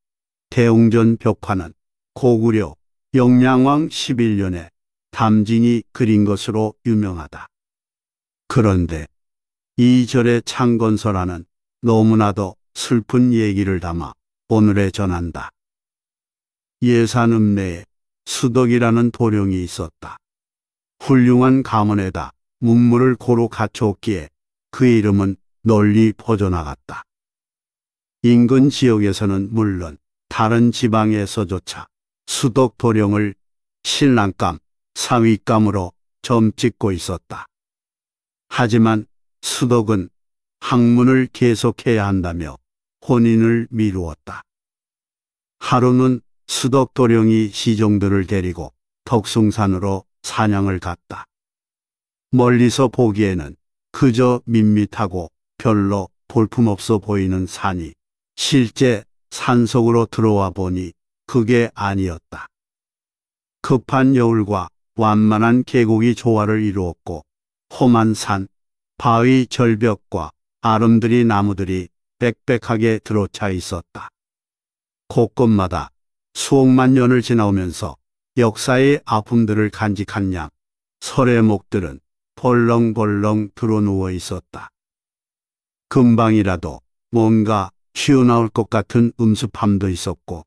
대웅전 벽화는 고구려 영양왕 11년에 담진이 그린 것으로 유명하다. 그런데 이 절의 창건설하는 너무나도 슬픈 얘기를 담아 오늘에 전한다. 예산읍 내에 수덕이라는 도령이 있었다. 훌륭한 가문에다 문물을 고루 갖췄기에그 이름은 널리 퍼져나갔다. 인근 지역에서는 물론 다른 지방에서조차 수덕 도령을 신랑감, 상위감으로 점찍고 있었다. 하지만 수덕은 학문을 계속해야 한다며 혼인을 미루었다. 하루는 수덕도령이 시종들을 데리고 덕숭산으로 사냥을 갔다. 멀리서 보기에는 그저 밋밋하고 별로 볼품없어 보이는 산이 실제 산속으로 들어와 보니 그게 아니었다. 급한 여울과 완만한 계곡이 조화를 이루었고 험한 산, 바위 절벽과 아름드리 나무들이 빽빽하게 들어차 있었다. 곳곳마다 수억만 년을 지나오면서 역사의 아픔들을 간직한 양 설의 목들은 벌렁벌렁 드러누워 있었다. 금방이라도 뭔가 튀어나올 것 같은 음습함도 있었고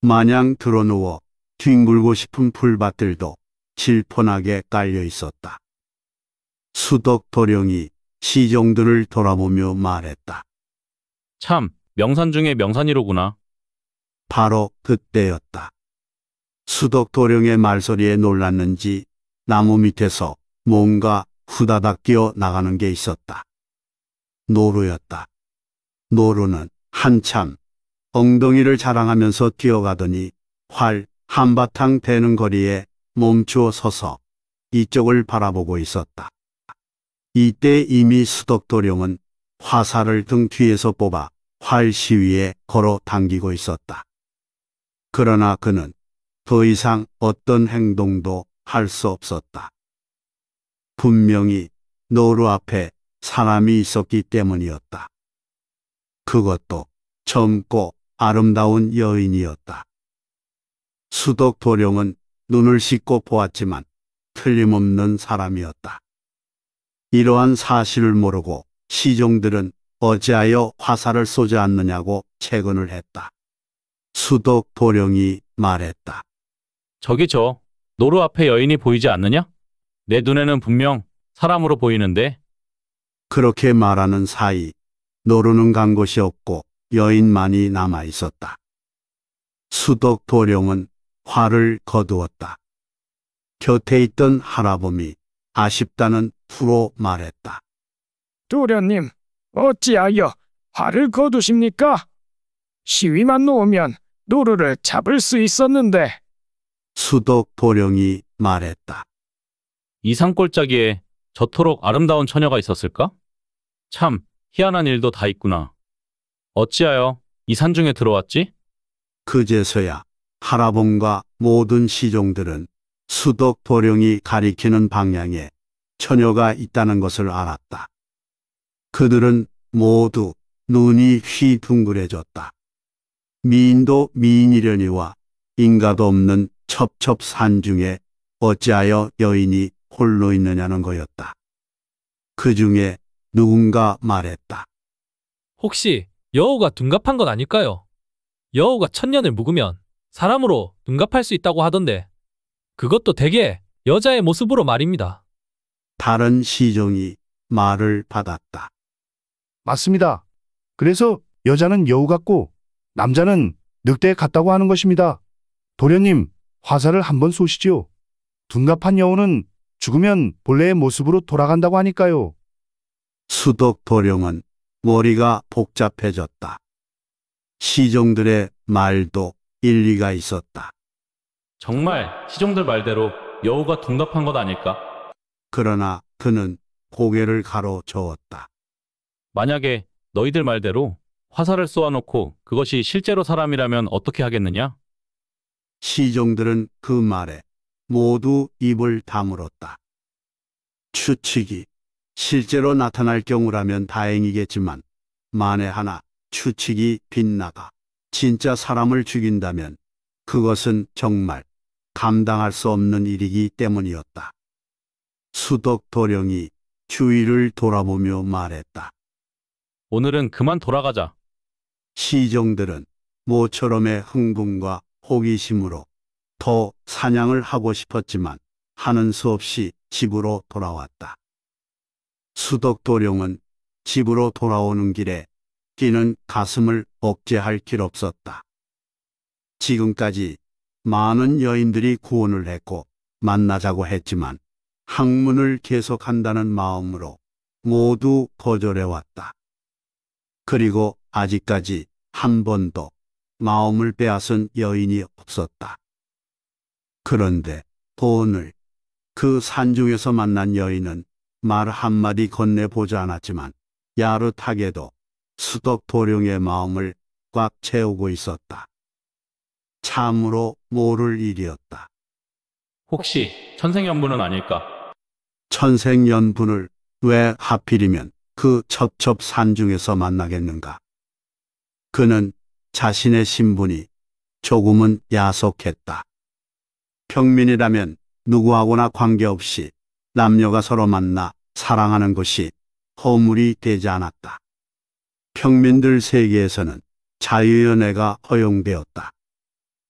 마냥 드러누워 뒹굴고 싶은 풀밭들도 질펀하게 깔려 있었다. 수덕 도령이 시종들을 돌아보며 말했다. 참, 명산 중에 명산이로구나. 바로 그때였다. 수덕 도령의 말소리에 놀랐는지 나무 밑에서 뭔가 후다닥 뛰어 나가는 게 있었다. 노루였다. 노루는 한참 엉덩이를 자랑하면서 뛰어가더니 활 한바탕 되는 거리에 멈추어 서서 이쪽을 바라보고 있었다. 이때 이미 수덕도령은 화살을 등 뒤에서 뽑아 활 시위에 걸어 당기고 있었다. 그러나 그는 더 이상 어떤 행동도 할 수 없었다. 분명히 노루 앞에 사람이 있었기 때문이었다. 그것도 젊고 아름다운 여인이었다. 수덕 도령은 눈을 씻고 보았지만 틀림없는 사람이었다. 이러한 사실을 모르고 시종들은 어찌하여 화살을 쏘지 않느냐고 채근을 했다. 수덕 도령이 말했다. 저기 저 노루 앞에 여인이 보이지 않느냐? 내 눈에는 분명 사람으로 보이는데 그렇게 말하는 사이 노루는 간 곳이 없고 여인만이 남아 있었다. 수덕 도령은 화를 거두었다. 곁에 있던 할아범이 아쉽다는 후로 말했다. 도련님, 어찌하여 화를 거두십니까? 시위만 놓으면 노루를 잡을 수 있었는데. 수덕 도령이 말했다. 이 산골짜기에 저토록 아름다운 처녀가 있었을까? 참 희한한 일도 다 있구나. 어찌하여 이 산중에 들어왔지? 그제서야 하라봉과 모든 시종들은 수덕 도령이 가리키는 방향에 처녀가 있다는 것을 알았다. 그들은 모두 눈이 휘둥그레졌다. 미인도 미인이려니와 인가도 없는 첩첩산 중에 어찌하여 여인이 홀로 있느냐는 거였다. 그 중에 누군가 말했다. 혹시 여우가 둔갑한 건 아닐까요? 여우가 천년을 묵으면 사람으로 둔갑할 수 있다고 하던데 그것도 대개 여자의 모습으로 말입니다. 다른 시종이 말을 받았다. 맞습니다. 그래서 여자는 여우 같고 남자는 늑대 같다고 하는 것입니다. 도련님, 화살을 한번 쏘시지요. 둔갑한 여우는 죽으면 본래의 모습으로 돌아간다고 하니까요. 수덕 도령은 머리가 복잡해졌다. 시종들의 말도 일리가 있었다. 정말 시종들 말대로 여우가 둔갑한 것 아닐까? 그러나 그는 고개를 가로저었다. 만약에 너희들 말대로 화살을 쏘아놓고 그것이 실제로 사람이라면 어떻게 하겠느냐? 시종들은 그 말에 모두 입을 다물었다. 추측이 실제로 나타날 경우라면 다행이겠지만 만에 하나 추측이 빗나가 진짜 사람을 죽인다면 그것은 정말 감당할 수 없는 일이기 때문이었다. 수덕 도령이 주위를 돌아보며 말했다. 오늘은 그만 돌아가자. 시종들은 모처럼의 흥분과 호기심으로 더 사냥을 하고 싶었지만 하는 수 없이 집으로 돌아왔다. 수덕도령은 집으로 돌아오는 길에 뛰는 가슴을 억제할 길 없었다. 지금까지 많은 여인들이 구원을 했고 만나자고 했지만 학문을 계속한다는 마음으로 모두 거절해왔다. 그리고 아직까지 한 번도 마음을 빼앗은 여인이 없었다. 그런데 돈을 그 산중에서 만난 여인은 말 한마디 건네보지 않았지만 야릇하게도 수덕 도령의 마음을 꽉 채우고 있었다. 참으로 모를 일이었다. 혹시 천생연분은 아닐까? 천생연분을 왜 하필이면 그 첩첩 산중에서 만나겠는가. 그는 자신의 신분이 조금은 야속했다. 평민이라면 누구하고나 관계없이 남녀가 서로 만나 사랑하는 것이 허물이 되지 않았다. 평민들 세계에서는 자유연애가 허용되었다.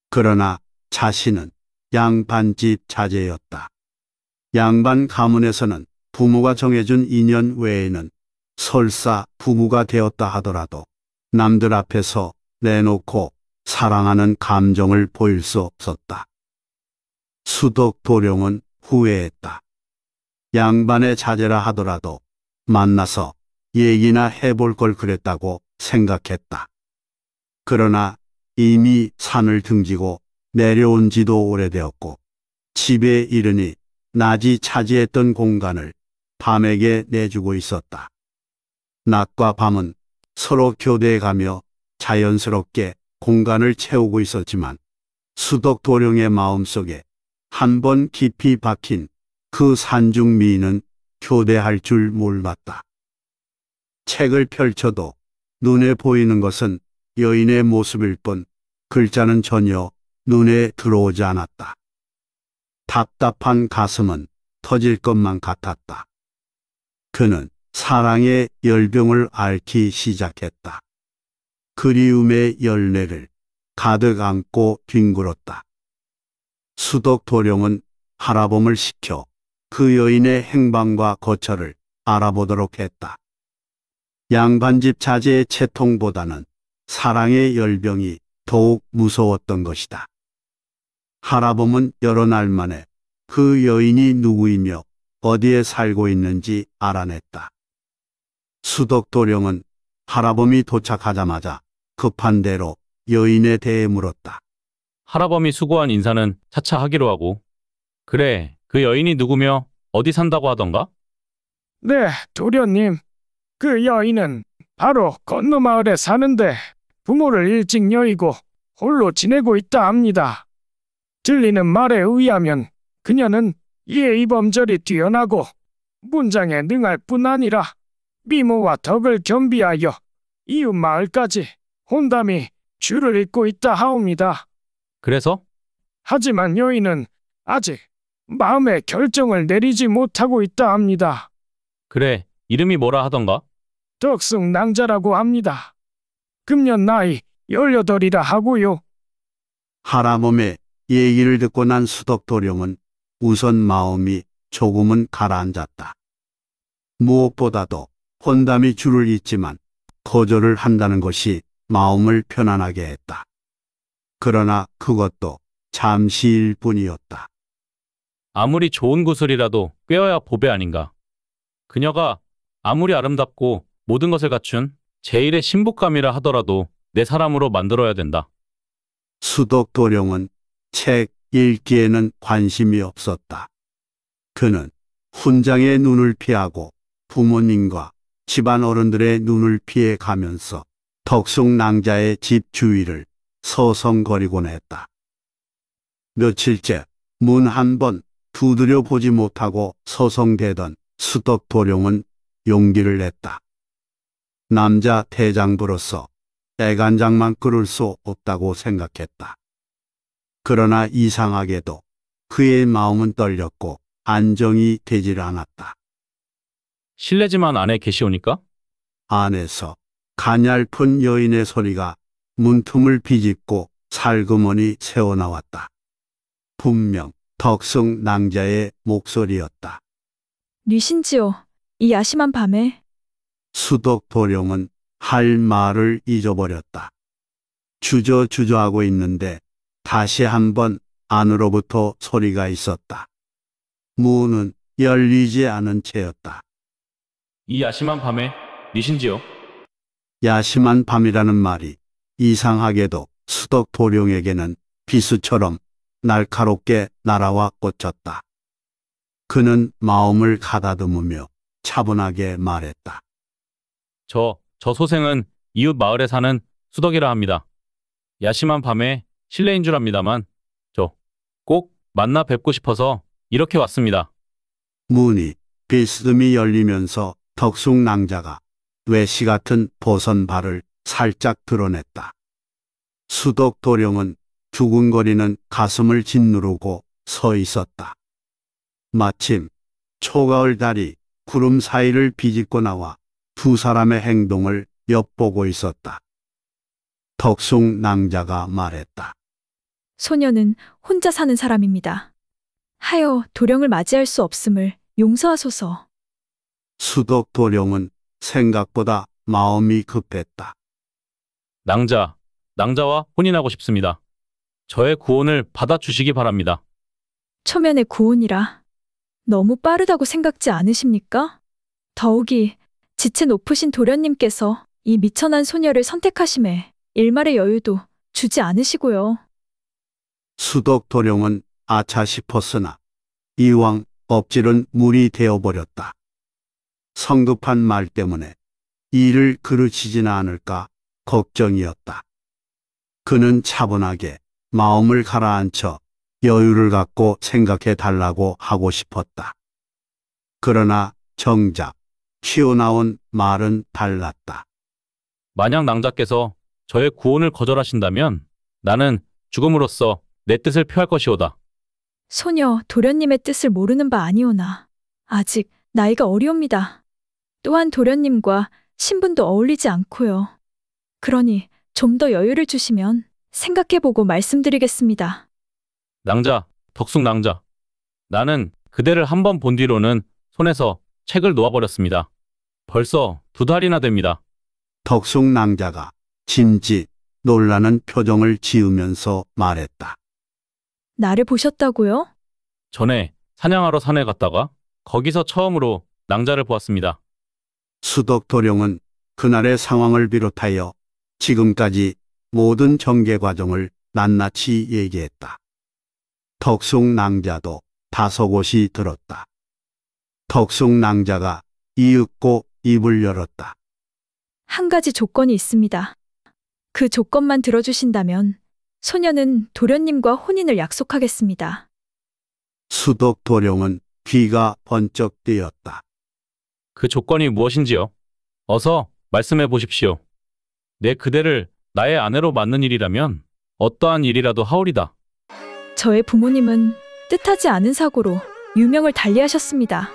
그러나 자신은 양반집 자제였다. 양반 가문에서는 부모가 정해준 인연 외에는 설사 부부가 되었다 하더라도 남들 앞에서 내놓고 사랑하는 감정을 보일 수 없었다. 수덕 도령은 후회했다. 양반의 자제라 하더라도 만나서 얘기나 해볼 걸 그랬다고 생각했다. 그러나 이미 산을 등지고 내려온 지도 오래되었고 집에 이르니 낮이 차지했던 공간을 밤에게 내주고 있었다. 낮과 밤은 서로 교대해 가며 자연스럽게 공간을 채우고 있었지만 수덕 도령의 마음속에 한 번 깊이 박힌 그 산중 미인은 교대할 줄 몰랐다. 책을 펼쳐도 눈에 보이는 것은 여인의 모습일 뿐 글자는 전혀 눈에 들어오지 않았다. 답답한 가슴은 터질 것만 같았다. 그는 사랑의 열병을 앓기 시작했다. 그리움의 열매를 가득 안고 뒹굴었다. 수덕 도령은 하라범을 시켜 그 여인의 행방과 거처를 알아보도록 했다. 양반집 자제의 채통보다는 사랑의 열병이 더욱 무서웠던 것이다. 하라범은 여러 날 만에 그 여인이 누구이며 어디에 살고 있는지 알아냈다. 수덕도령은 하라범이 도착하자마자 급한 대로 여인에 대해 물었다. 하라범이 수고한 인사는 차차 하기로 하고 그래 그 여인이 누구며 어디 산다고 하던가? 네, 도련님. 그 여인은 바로 건너 마을에 사는데 부모를 일찍 여의고 홀로 지내고 있다 합니다. 들리는 말에 의하면 그녀는 예의범절이 뛰어나고 문장에 능할 뿐 아니라 미모와 덕을 겸비하여 이웃 마을까지 혼담이 줄을 잇고 있다 하옵니다. 그래서? 하지만 여인은 아직 마음의 결정을 내리지 못하고 있다 합니다. 그래, 이름이 뭐라 하던가? 덕승 낭자라고 합니다. 금년 나이 18이라 하고요. 하라몸의 얘기를 듣고 난 수덕도령은 우선 마음이 조금은 가라앉았다. 무엇보다도 혼담이 줄을 잇지만 거절을 한다는 것이 마음을 편안하게 했다. 그러나 그것도 잠시일 뿐이었다. 아무리 좋은 구슬이라도 꿰어야 보배 아닌가. 그녀가 아무리 아름답고 모든 것을 갖춘 제일의 신부감이라 하더라도 내 사람으로 만들어야 된다. 수덕 도령은 책 읽기에는 관심이 없었다. 그는 훈장의 눈을 피하고 부모님과 집안 어른들의 눈을 피해 가면서 덕숙 낭자의 집 주위를 서성거리곤 했다. 며칠째 문 한 번 두드려 보지 못하고 서성대던 수덕 도룡은 용기를 냈다. 남자 대장부로서 애간장만 끌을 수 없다고 생각했다. 그러나 이상하게도 그의 마음은 떨렸고 안정이 되질 않았다. 실례지만 안에 계시오니까? 안에서 가냘픈 여인의 소리가 문틈을 비집고 살그머니 새어나왔다. 분명 덕성 낭자의 목소리였다. 뉘신지요, 이 야심한 밤에. 수덕 도령은 할 말을 잊어버렸다. 주저주저하고 있는데 다시 한번 안으로부터 소리가 있었다. 문은 열리지 않은 채였다. 이 야심한 밤에 니신지요? 야심한 밤이라는 말이 이상하게도 수덕 도룡에게는 비수처럼 날카롭게 날아와 꽂혔다. 그는 마음을 가다듬으며 차분하게 말했다. 저, 저 소생은 이웃 마을에 사는 수덕이라 합니다. 야심한 밤에 실례인 줄 압니다만 저 꼭 만나 뵙고 싶어서 이렇게 왔습니다. 문이 비스듬히 열리면서 덕숭낭자가 외시 같은 보선발을 살짝 드러냈다. 수덕 도령은 두근거리는 가슴을 짓누르고 서 있었다. 마침 초가을 달이 구름 사이를 비집고 나와 두 사람의 행동을 엿보고 있었다. 덕숭 낭자가 말했다. 소녀는 혼자 사는 사람입니다. 하여 도령을 맞이할 수 없음을 용서하소서. 수덕 도령은 생각보다 마음이 급했다. 낭자, 낭자와 혼인하고 싶습니다. 저의 구원을 받아주시기 바랍니다. 초면의 구원이라 너무 빠르다고 생각지 않으십니까? 더욱이 지체 높으신 도련님께서 이 미천한 소녀를 선택하심에 일말의 여유도 주지 않으시고요. 수덕 도령은 아차 싶었으나 이왕 억지은 물이 되어버렸다. 성급한 말 때문에 일을 그르치진 않을까 걱정이었다. 그는 차분하게 마음을 가라앉혀 여유를 갖고 생각해 달라고 하고 싶었다. 그러나 정작 튀어나온 말은 달랐다. 만약 낭자께서 저의 구원을 거절하신다면 나는 죽음으로써 내 뜻을 표할 것이오다. 소녀 도련님의 뜻을 모르는 바 아니오나 아직 나이가 어리옵니다. 또한 도련님과 신분도 어울리지 않고요. 그러니 좀 더 여유를 주시면 생각해보고 말씀드리겠습니다. 낭자, 덕숙 낭자. 나는 그대를 한 번 본 뒤로는 손에서 책을 놓아버렸습니다. 벌써 두 달이나 됩니다. 덕숙 낭자가 진지 놀라는 표정을 지으면서 말했다. 나를 보셨다고요? 전에 사냥하러 산에 갔다가 거기서 처음으로 낭자를 보았습니다. 수덕 도령은 그날의 상황을 비롯하여 지금까지 모든 전개 과정을 낱낱이 얘기했다. 덕숭 낭자도 다섯 곳이 들었다. 덕숭 낭자가 이윽고 입을 열었다. 한 가지 조건이 있습니다. 그 조건만 들어주신다면 소녀는 도련님과 혼인을 약속하겠습니다. 수덕 도령은 귀가 번쩍 뜨었다 그 조건이 무엇인지요? 어서 말씀해 보십시오. 내 그대를 나의 아내로 맞는 일이라면 어떠한 일이라도 하오리다. 저의 부모님은 뜻하지 않은 사고로 유명을 달리하셨습니다.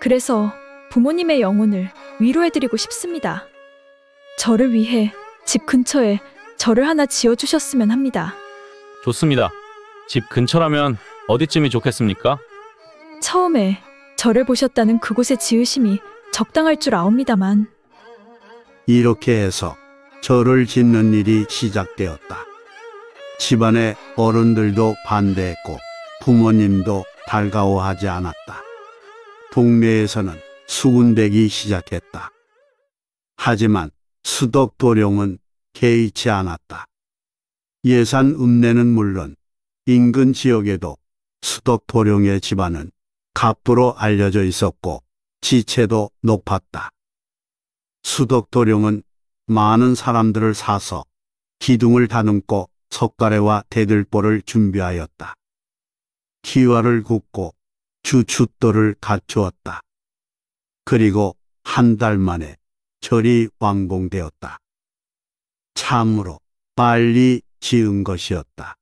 그래서 부모님의 영혼을 위로해드리고 싶습니다. 저를 위해 집 근처에 절을 하나 지어주셨으면 합니다. 좋습니다. 집 근처라면 어디쯤이 좋겠습니까? 처음에 저를 보셨다는 그곳의 지으심이 적당할 줄 아옵니다만 이렇게 해서 저를 짓는 일이 시작되었다. 집안의 어른들도 반대했고 부모님도 달가워하지 않았다. 동네에서는 수군대기 시작했다. 하지만 수덕 도령은 개의치 않았다. 예산 읍내는 물론 인근 지역에도 수덕 도령의 집안은 갑부로 알려져 있었고 지체도 높았다. 수덕도령은 많은 사람들을 사서 기둥을 다듬고 석가래와 대들보를 준비하였다. 기와를 굽고 주춧돌을 갖추었다. 그리고 한 달 만에 절이 완공되었다. 참으로 빨리 지은 것이었다.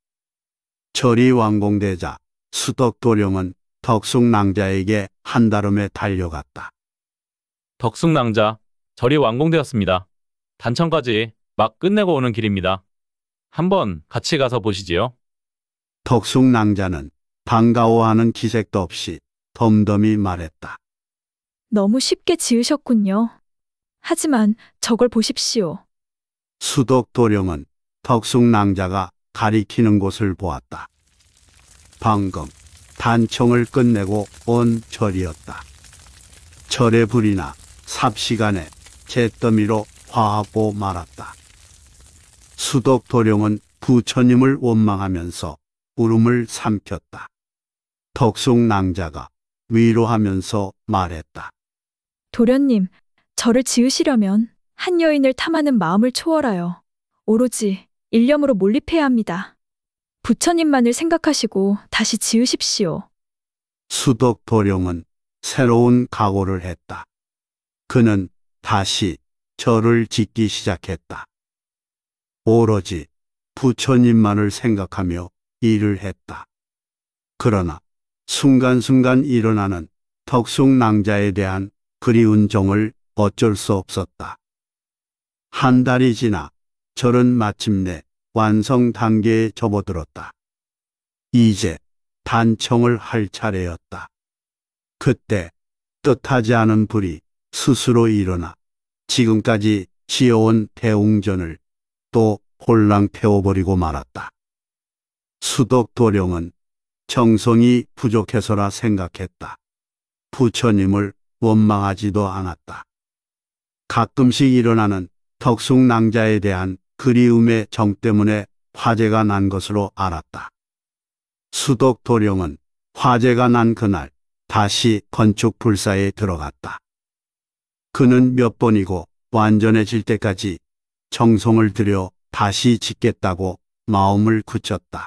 절이 완공되자 수덕도령은 덕숙낭자에게 한달음에 달려갔다. 덕숙낭자, 절이 완공되었습니다. 단청까지 막 끝내고 오는 길입니다. 한번 같이 가서 보시지요. 덕숙낭자는 반가워하는 기색도 없이 덤덤히 말했다. 너무 쉽게 지으셨군요. 하지만 저걸 보십시오. 수덕 도령은 덕숙 낭자가 가리키는 곳을 보았다. 방금 단청을 끝내고 온 절이었다. 절의 불이나 삽시간에 잿더미로 화하고 말았다. 수덕 도령은 부처님을 원망하면서 울음을 삼켰다. 덕숙 낭자가 위로하면서 말했다. 도련님, 저를 지으시려면 한 여인을 탐하는 마음을 초월하여 오로지 일념으로 몰입해야 합니다. 부처님만을 생각하시고 다시 지으십시오. 수덕 도령은 새로운 각오를 했다. 그는 다시 절을 짓기 시작했다. 오로지 부처님만을 생각하며 일을 했다. 그러나 순간순간 일어나는 덕숭낭자에 대한 그리운 정을 어쩔 수 없었다. 한 달이 지나 절은 마침내 완성 단계에 접어들었다. 이제 단청을 할 차례였다. 그때 뜻하지 않은 불이 스스로 일어나 지금까지 지어온 대웅전을 또혼랑 태워버리고 말았다. 수덕 도령은 정성이 부족해서라 생각했다. 부처님을 원망하지도 않았다. 가끔씩 일어나는 덕숭낭자에 대한 그리움의 정 때문에 화재가 난 것으로 알았다. 수덕 도령은 화재가 난 그날 다시 건축 불사에 들어갔다. 그는 몇 번이고 완전해질 때까지 정성을 들여 다시 짓겠다고 마음을 굳혔다.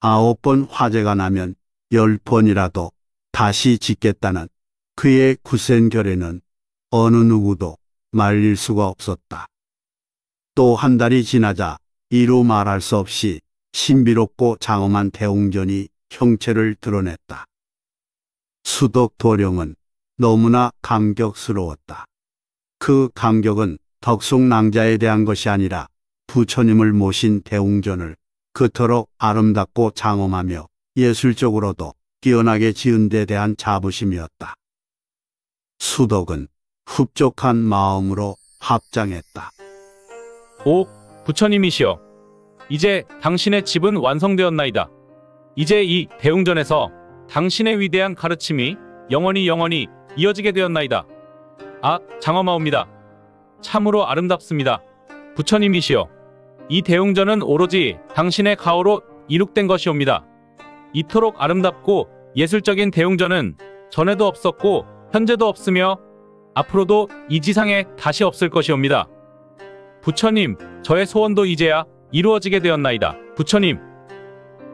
아홉 번 화재가 나면 열 번이라도 다시 짓겠다는 그의 굳센 결에는 어느 누구도 말릴 수가 없었다. 또한 달이 지나자 이루 말할 수 없이 신비롭고 장엄한 대웅전이 형체를 드러냈다. 수덕 도령은 너무나 감격스러웠다. 그 감격은 덕송 낭자에 대한 것이 아니라 부처님을 모신 대웅전을 그토록 아름답고 장엄하며 예술적으로도 뛰어나게 지은 데 대한 자부심이었다. 수덕은 흡족한 마음으로 합장했다. 오 부처님이시여 이제 당신의 집은 완성되었나이다. 이제 이 대웅전에서 당신의 위대한 가르침이 영원히 영원히 이어지게 되었나이다. 아 장엄하옵니다. 참으로 아름답습니다. 부처님이시여 이 대웅전은 오로지 당신의 가오로 이룩된 것이옵니다. 이토록 아름답고 예술적인 대웅전은 전에도 없었고 현재도 없으며 앞으로도 이 지상에 다시 없을 것이옵니다. 부처님, 저의 소원도 이제야 이루어지게 되었나이다. 부처님.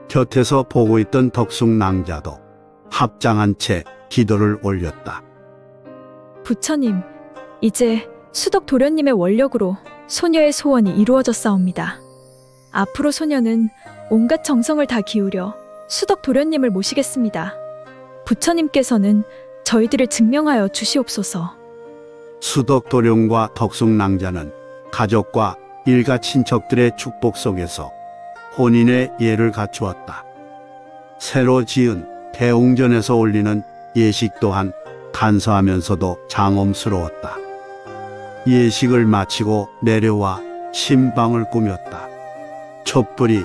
곁에서 보고 있던 덕숙 낭자도 합장한 채 기도를 올렸다. 부처님, 이제 수덕 도련님의 원력으로 소녀의 소원이 이루어졌사옵니다. 앞으로 소녀는 온갖 정성을 다 기울여 수덕 도련님을 모시겠습니다. 부처님께서는 저희들을 증명하여 주시옵소서. 수덕 도련과덕숙 낭자는 가족과 일가 친척들의 축복 속에서 혼인의 예를 갖추었다. 새로 지은 대웅전에서 올리는 예식 또한 간소하면서도 장엄스러웠다. 예식을 마치고 내려와 신방을 꾸몄다. 촛불이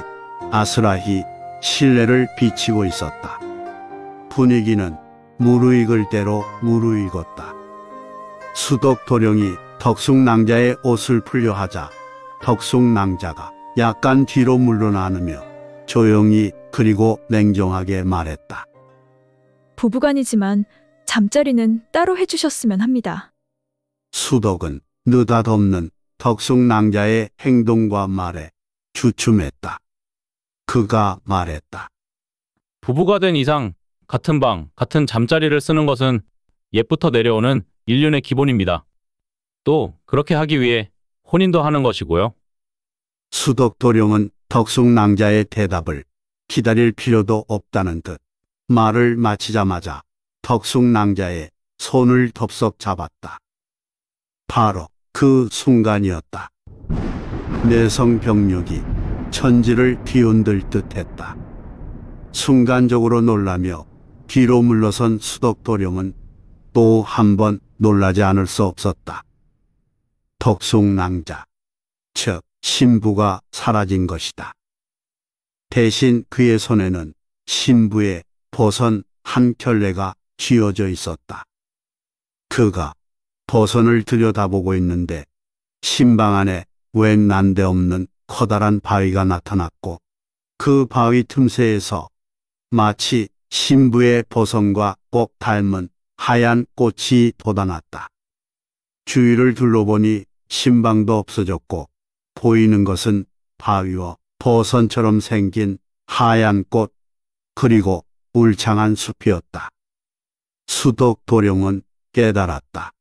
아스라히 실내를 비치고 있었다. 분위기는 무르익을 대로 무르익었다. 수덕 도령이 덕숭낭자의 옷을 풀려 하자 덕숭낭자가 약간 뒤로 물러나누며 조용히 그리고 냉정하게 말했다. 부부간이지만 잠자리는 따로 해주셨으면 합니다. 수덕은 느닷없는 덕숭낭자의 행동과 말에 주춤했다. 그가 말했다. 부부가 된 이상 같은 방, 같은 잠자리를 쓰는 것은 옛부터 내려오는 인륜의 기본입니다. 또 그렇게 하기 위해 혼인도 하는 것이고요. 수덕 도령은 덕숙 낭자의 대답을 기다릴 필요도 없다는 듯 말을 마치자마자 덕숙 낭자의 손을 덥석 잡았다. 바로 그 순간이었다. 내성 병력이 천지를 뒤흔들 듯했다. 순간적으로 놀라며 뒤로 물러선 수덕도령은 또 한 번 놀라지 않을 수 없었다. 덕송낭자, 즉 신부가 사라진 것이다. 대신 그의 손에는 신부의 보선한 켤레가 쥐어져 있었다. 그가 보선을 들여다보고 있는데 신방 안에 웬 난데없는 커다란 바위가 나타났고 그 바위 틈새에서 마치 신부의 보선과꼭 닮은 하얀 꽃이 돋아났다. 주위를 둘러보니 신방도 없어졌고 보이는 것은 바위와 버선처럼 생긴 하얀 꽃 그리고 울창한 숲이었다. 수덕 도령은 깨달았다.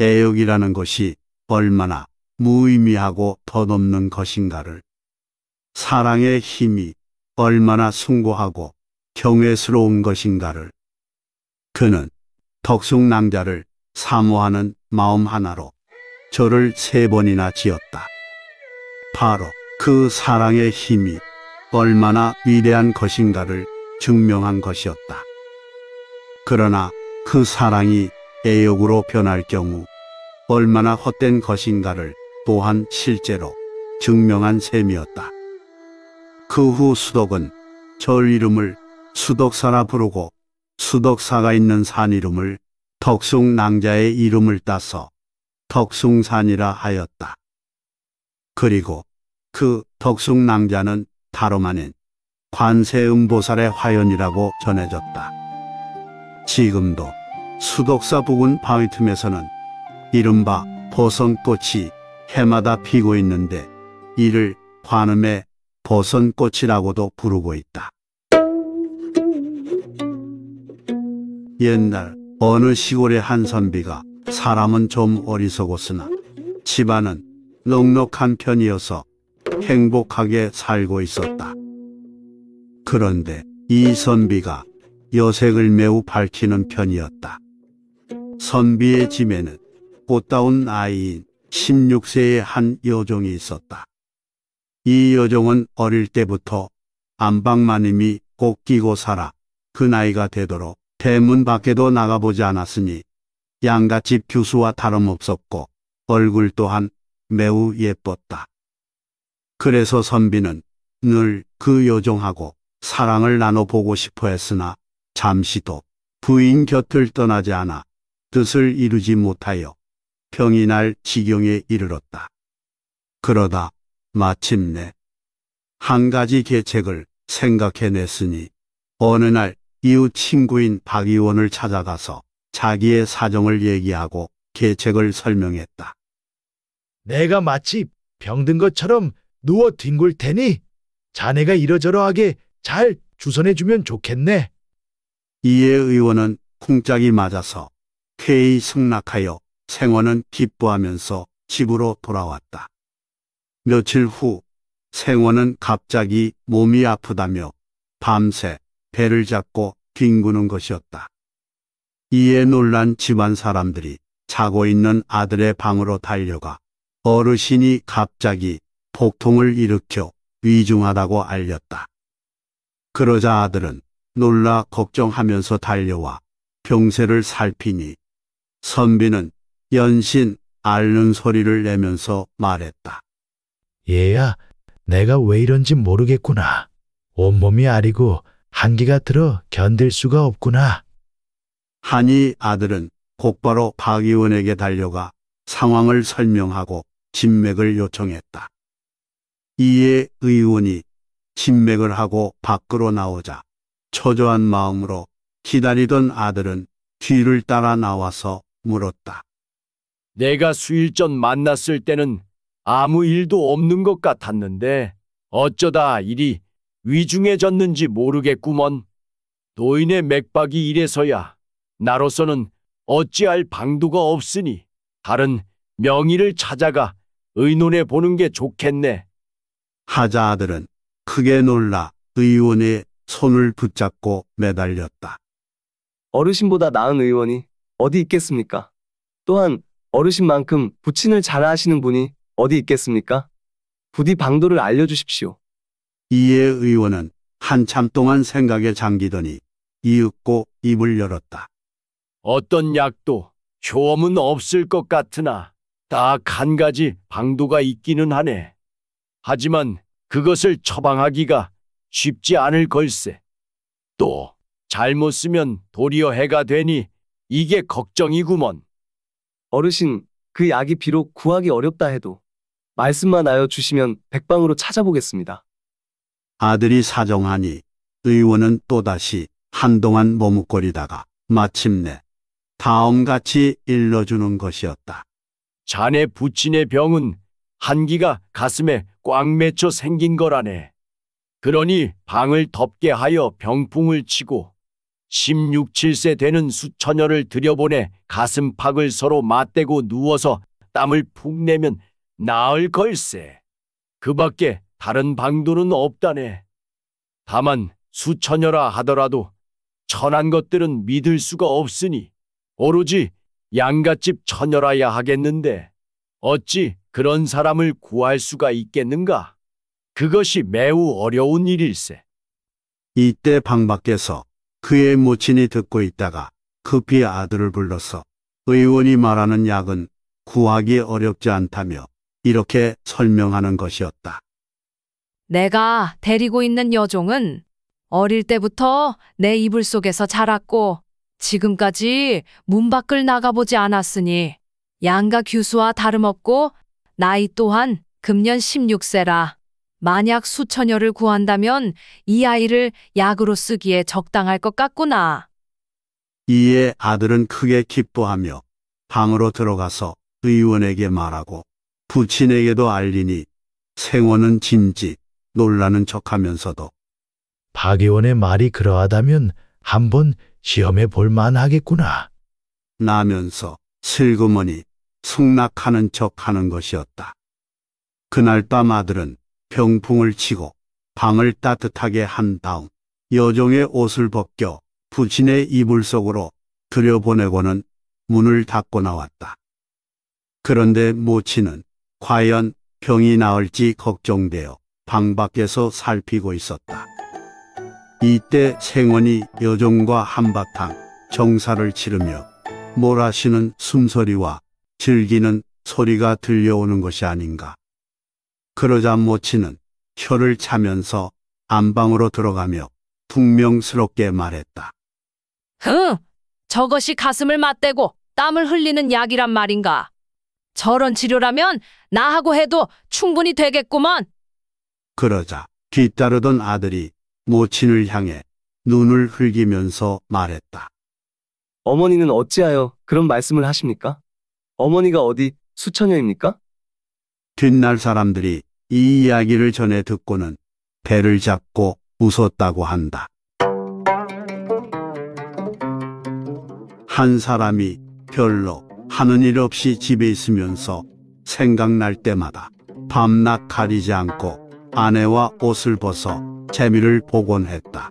애욕이라는 것이 얼마나 무의미하고 덧없는 것인가를 사랑의 힘이 얼마나 숭고하고 경외스러운 것인가를 그는 덕숙남자를 사모하는 마음 하나로 저를 세 번이나 지었다. 바로 그 사랑의 힘이 얼마나 위대한 것인가를 증명한 것이었다. 그러나 그 사랑이 애욕으로 변할 경우 얼마나 헛된 것인가를 또한 실제로 증명한 셈이었다. 그 후 수덕은 절 이름을 수덕사라 부르고 수덕사가 있는 산 이름을 덕숭 낭자의 이름을 따서 덕숭산이라 하였다. 그리고 그 덕숭 낭자는 다름 아닌 관세음보살의 화연이라고 전해졌다. 지금도 수덕사 부근 바위 틈에서는 이른바 보선꽃이 해마다 피고 있는데 이를 관음의 보선꽃이라고도 부르고 있다. 옛날 어느 시골의 한 선비가 사람은 좀 어리석었으나 집안은 넉넉한 편이어서 행복하게 살고 있었다. 그런데 이 선비가 여색을 매우 밝히는 편이었다. 선비의 집에는 꽃다운 아이인 16세의 한 여종이 있었다. 이 여종은 어릴 때부터 안방마님이 꼭 끼고 살아 그 나이가 되도록 대문 밖에도 나가보지 않았으니 양가집 교수와 다름없었고 얼굴 또한 매우 예뻤다. 그래서 선비는 늘 그 요정하고 사랑을 나눠보고 싶어 했으나 잠시도 부인 곁을 떠나지 않아 뜻을 이루지 못하여 병이 날 지경에 이르렀다. 그러다 마침내 한 가지 계책을 생각해냈으니 어느 날 이웃 친구인 박 의원을 찾아가서 자기의 사정을 얘기하고 계책을 설명했다. 내가 마치 병든 것처럼 누워 뒹굴 테니 자네가 이러저러하게 잘 주선해주면 좋겠네. 이에 의원은 쿵짝이 맞아서 쾌히 승낙하여 생원은 기뻐하면서 집으로 돌아왔다. 며칠 후 생원은 갑자기 몸이 아프다며 밤새 배를 잡고 뒹구는 것이었다. 이에 놀란 집안 사람들이 자고 있는 아들의 방으로 달려가 어르신이 갑자기 폭통을 일으켜 위중하다고 알렸다. 그러자 아들은 놀라 걱정하면서 달려와 병세를 살피니 선비는 연신 앓는 소리를 내면서 말했다. 얘야, 내가 왜 이런지 모르겠구나. 온몸이 아리고 한기가 들어 견딜 수가 없구나. 한이 아들은 곧바로 박의원에게 달려가 상황을 설명하고 진맥을 요청했다. 이에 의원이 진맥을 하고 밖으로 나오자 초조한 마음으로 기다리던 아들은 뒤를 따라 나와서 물었다. 내가 수일 전 만났을 때는 아무 일도 없는 것 같았는데 어쩌다 일이 위중해졌는지 모르겠구먼. 노인의 맥박이 이래서야 나로서는 어찌할 방도가 없으니 다른 명의를 찾아가 의논해 보는 게 좋겠네. 하자 아들은 크게 놀라 의원의 손을 붙잡고 매달렸다. 어르신보다 나은 의원이 어디 있겠습니까? 또한 어르신만큼 부친을 잘 아시는 분이 어디 있겠습니까? 부디 방도를 알려주십시오. 이에 의원은 한참 동안 생각에 잠기더니 이윽고 입을 열었다. 어떤 약도 효험은 없을 것 같으나 딱 한 가지 방도가 있기는 하네. 하지만 그것을 처방하기가 쉽지 않을 걸세. 또 잘못 쓰면 도리어 해가 되니 이게 걱정이구먼. 어르신, 그 약이 비록 구하기 어렵다 해도 말씀만 하여 주시면 백방으로 찾아보겠습니다. 아들이 사정하니 의원은 또다시 한동안 머뭇거리다가 마침내 다음같이 일러주는 것이었다. 자네 부친의 병은 한기가 가슴에 꽉 맺혀 생긴 거라네. 그러니 방을 덮게 하여 병풍을 치고 16, 7세 되는 수천녀를 들여보내 가슴팍을 서로 맞대고 누워서 땀을 푹 내면 나을 걸세. 그 밖에 다른 방도는 없다네. 다만 수천여라 하더라도 천한 것들은 믿을 수가 없으니 오로지 양갓집 처녀라야 하겠는데 어찌 그런 사람을 구할 수가 있겠는가? 그것이 매우 어려운 일일세. 이때 방 밖에서 그의 모친이 듣고 있다가 급히 아들을 불러서 의원이 말하는 약은 구하기 어렵지 않다며 이렇게 설명하는 것이었다. 내가 데리고 있는 여종은 어릴 때부터 내 이불 속에서 자랐고 지금까지 문 밖을 나가보지 않았으니 양가 규수와 다름없고 나이 또한 금년 16세라. 만약 수천여를 구한다면 이 아이를 약으로 쓰기에 적당할 것 같구나. 이에 아들은 크게 기뻐하며 방으로 들어가서 의원에게 말하고 부친에게도 알리니 생원은 진지 놀라는 척하면서도 박의원의 말이 그러하다면 한번 시험해 볼 만하겠구나. 나면서 슬그머니 승낙하는 척하는 것이었다. 그날 밤 아들은 병풍을 치고 방을 따뜻하게 한 다음 여종의 옷을 벗겨 부친의 이불 속으로 들여보내고는 문을 닫고 나왔다. 그런데 모친은 과연 병이 나을지 걱정되어 방 밖에서 살피고 있었다. 이때 생원이 여종과 한바탕 정사를 치르며 몰아시는 숨소리와 즐기는 소리가 들려오는 것이 아닌가. 그러자 모치는 혀를 차면서 안방으로 들어가며 퉁명스럽게 말했다. 흥! 저것이 가슴을 맞대고 땀을 흘리는 약이란 말인가. 저런 치료라면 나하고 해도 충분히 되겠구먼. 그러자 뒤따르던 아들이 모친을 향해 눈을 흘기면서 말했다. 어머니는 어찌하여 그런 말씀을 하십니까? 어머니가 어디 수처녀입니까? 뒷날 사람들이 이 이야기를 전해 듣고는 배를 잡고 웃었다고 한다. 한 사람이 별로 하는 일 없이 집에 있으면서 생각날 때마다 밤낮 가리지 않고 아내와 옷을 벗어 재미를 복원했다.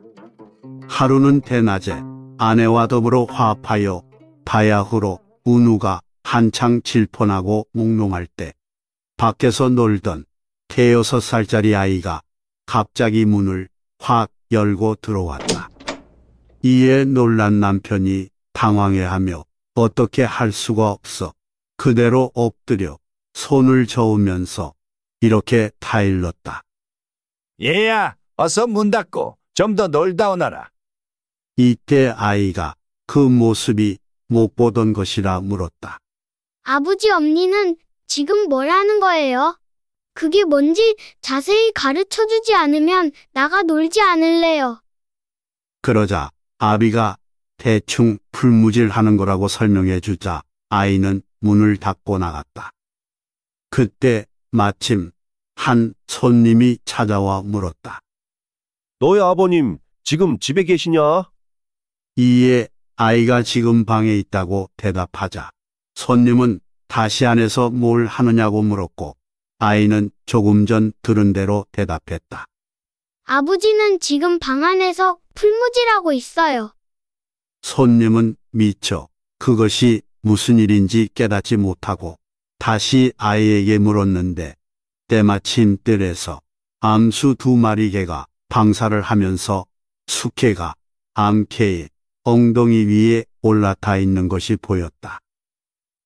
하루는 대낮에 아내와 더불어 화합하여 바야흐로 은우가 한창 질펀하고 묵롱할 때 밖에서 놀던 대여섯 살짜리 아이가 갑자기 문을 확 열고 들어왔다. 이에 놀란 남편이 당황해하며 어떻게 할 수가 없어 그대로 엎드려 손을 저으면서 이렇게 타일렀다. 얘야, 어서 문 닫고 좀 더 놀다 오너라. 이때 아이가 그 모습이 못 보던 것이라 물었다. 아버지, 언니는 지금 뭘 하는 거예요? 그게 뭔지 자세히 가르쳐 주지 않으면 나가 놀지 않을래요. 그러자 아비가 대충 풀무질하는 거라고 설명해 주자 아이는 문을 닫고 나갔다. 그때 마침 한 손님이 찾아와 물었다. 너의 아버님 지금 집에 계시냐? 이에 아이가 지금 방에 있다고 대답하자 손님은 다시 안에서 뭘 하느냐고 물었고 아이는 조금 전 들은 대로 대답했다. 아버지는 지금 방 안에서 풀무질하고 있어요. 손님은 미쳐 그것이 무슨 일인지 깨닫지 못하고 다시 아이에게 물었는데 때마침 뜰에서 암수 두 마리 개가 방사를 하면서 숙개가 암캐의 엉덩이 위에 올라타 있는 것이 보였다.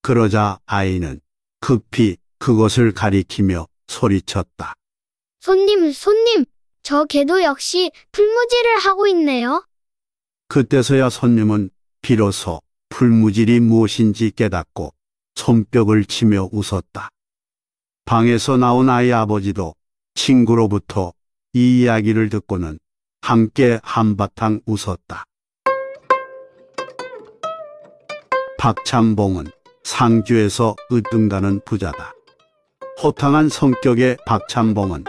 그러자 아이는 급히 그것을 가리키며 소리쳤다. 손님, 손님, 저 개도 역시 풀무질을 하고 있네요. 그때서야 손님은 비로소 풀무질이 무엇인지 깨닫고 손뼉을 치며 웃었다. 방에서 나온 아이 아버지도 친구로부터 이 이야기를 듣고는 함께 한바탕 웃었다. 박찬봉은 상주에서 으뜸가는 부자다. 호탕한 성격의 박찬봉은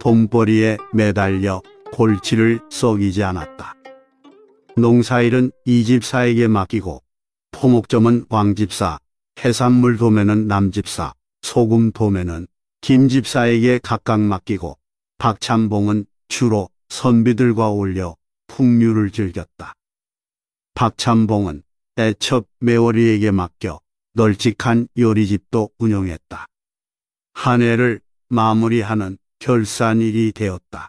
돈벌이에 매달려 골치를 썩이지 않았다. 농사일은 이집사에게 맡기고 포목점은 왕집사, 해산물 도매는 남집사, 소금 도매는 김 집사에게 각각 맡기고 박찬봉은 주로 선비들과 어울려 풍류를 즐겼다. 박찬봉은 애첩 매월이에게 맡겨 널찍한 요리집도 운영했다. 한 해를 마무리하는 결산일이 되었다.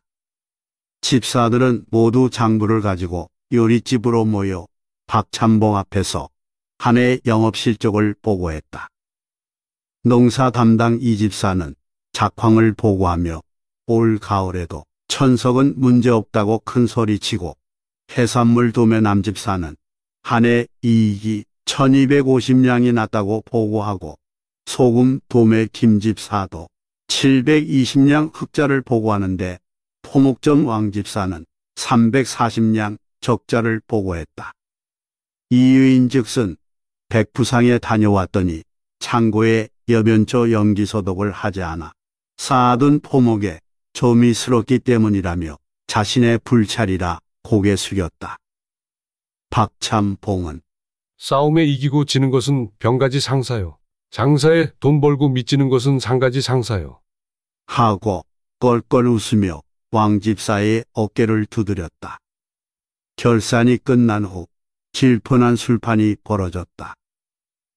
집사들은 모두 장부를 가지고 요리집으로 모여 박찬봉 앞에서 한 해 영업 실적을 보고했다. 농사 담당 이집사는 작황을 보고하며 올 가을에도 천석은 문제없다고 큰소리치고 해산물 도매 남집사는 한해 이익이 1250량이 났다고 보고하고 소금 도매 김집사도 720량 흑자를 보고하는데 포목점 왕집사는 340량 적자를 보고했다. 이유인 즉슨 백부상에 다녀왔더니 창고에 여변초 염기소독을 하지 않아 쌓아둔 포목에 조미스럽기 때문이라며 자신의 불찰이라 고개 숙였다. 박참봉은 싸움에 이기고 지는 것은 병가지 상사요. 장사에 돈 벌고 미치는 것은 상가지 상사요. 하고 껄껄 웃으며 왕집사의 어깨를 두드렸다. 결산이 끝난 후 질펀한 술판이 벌어졌다.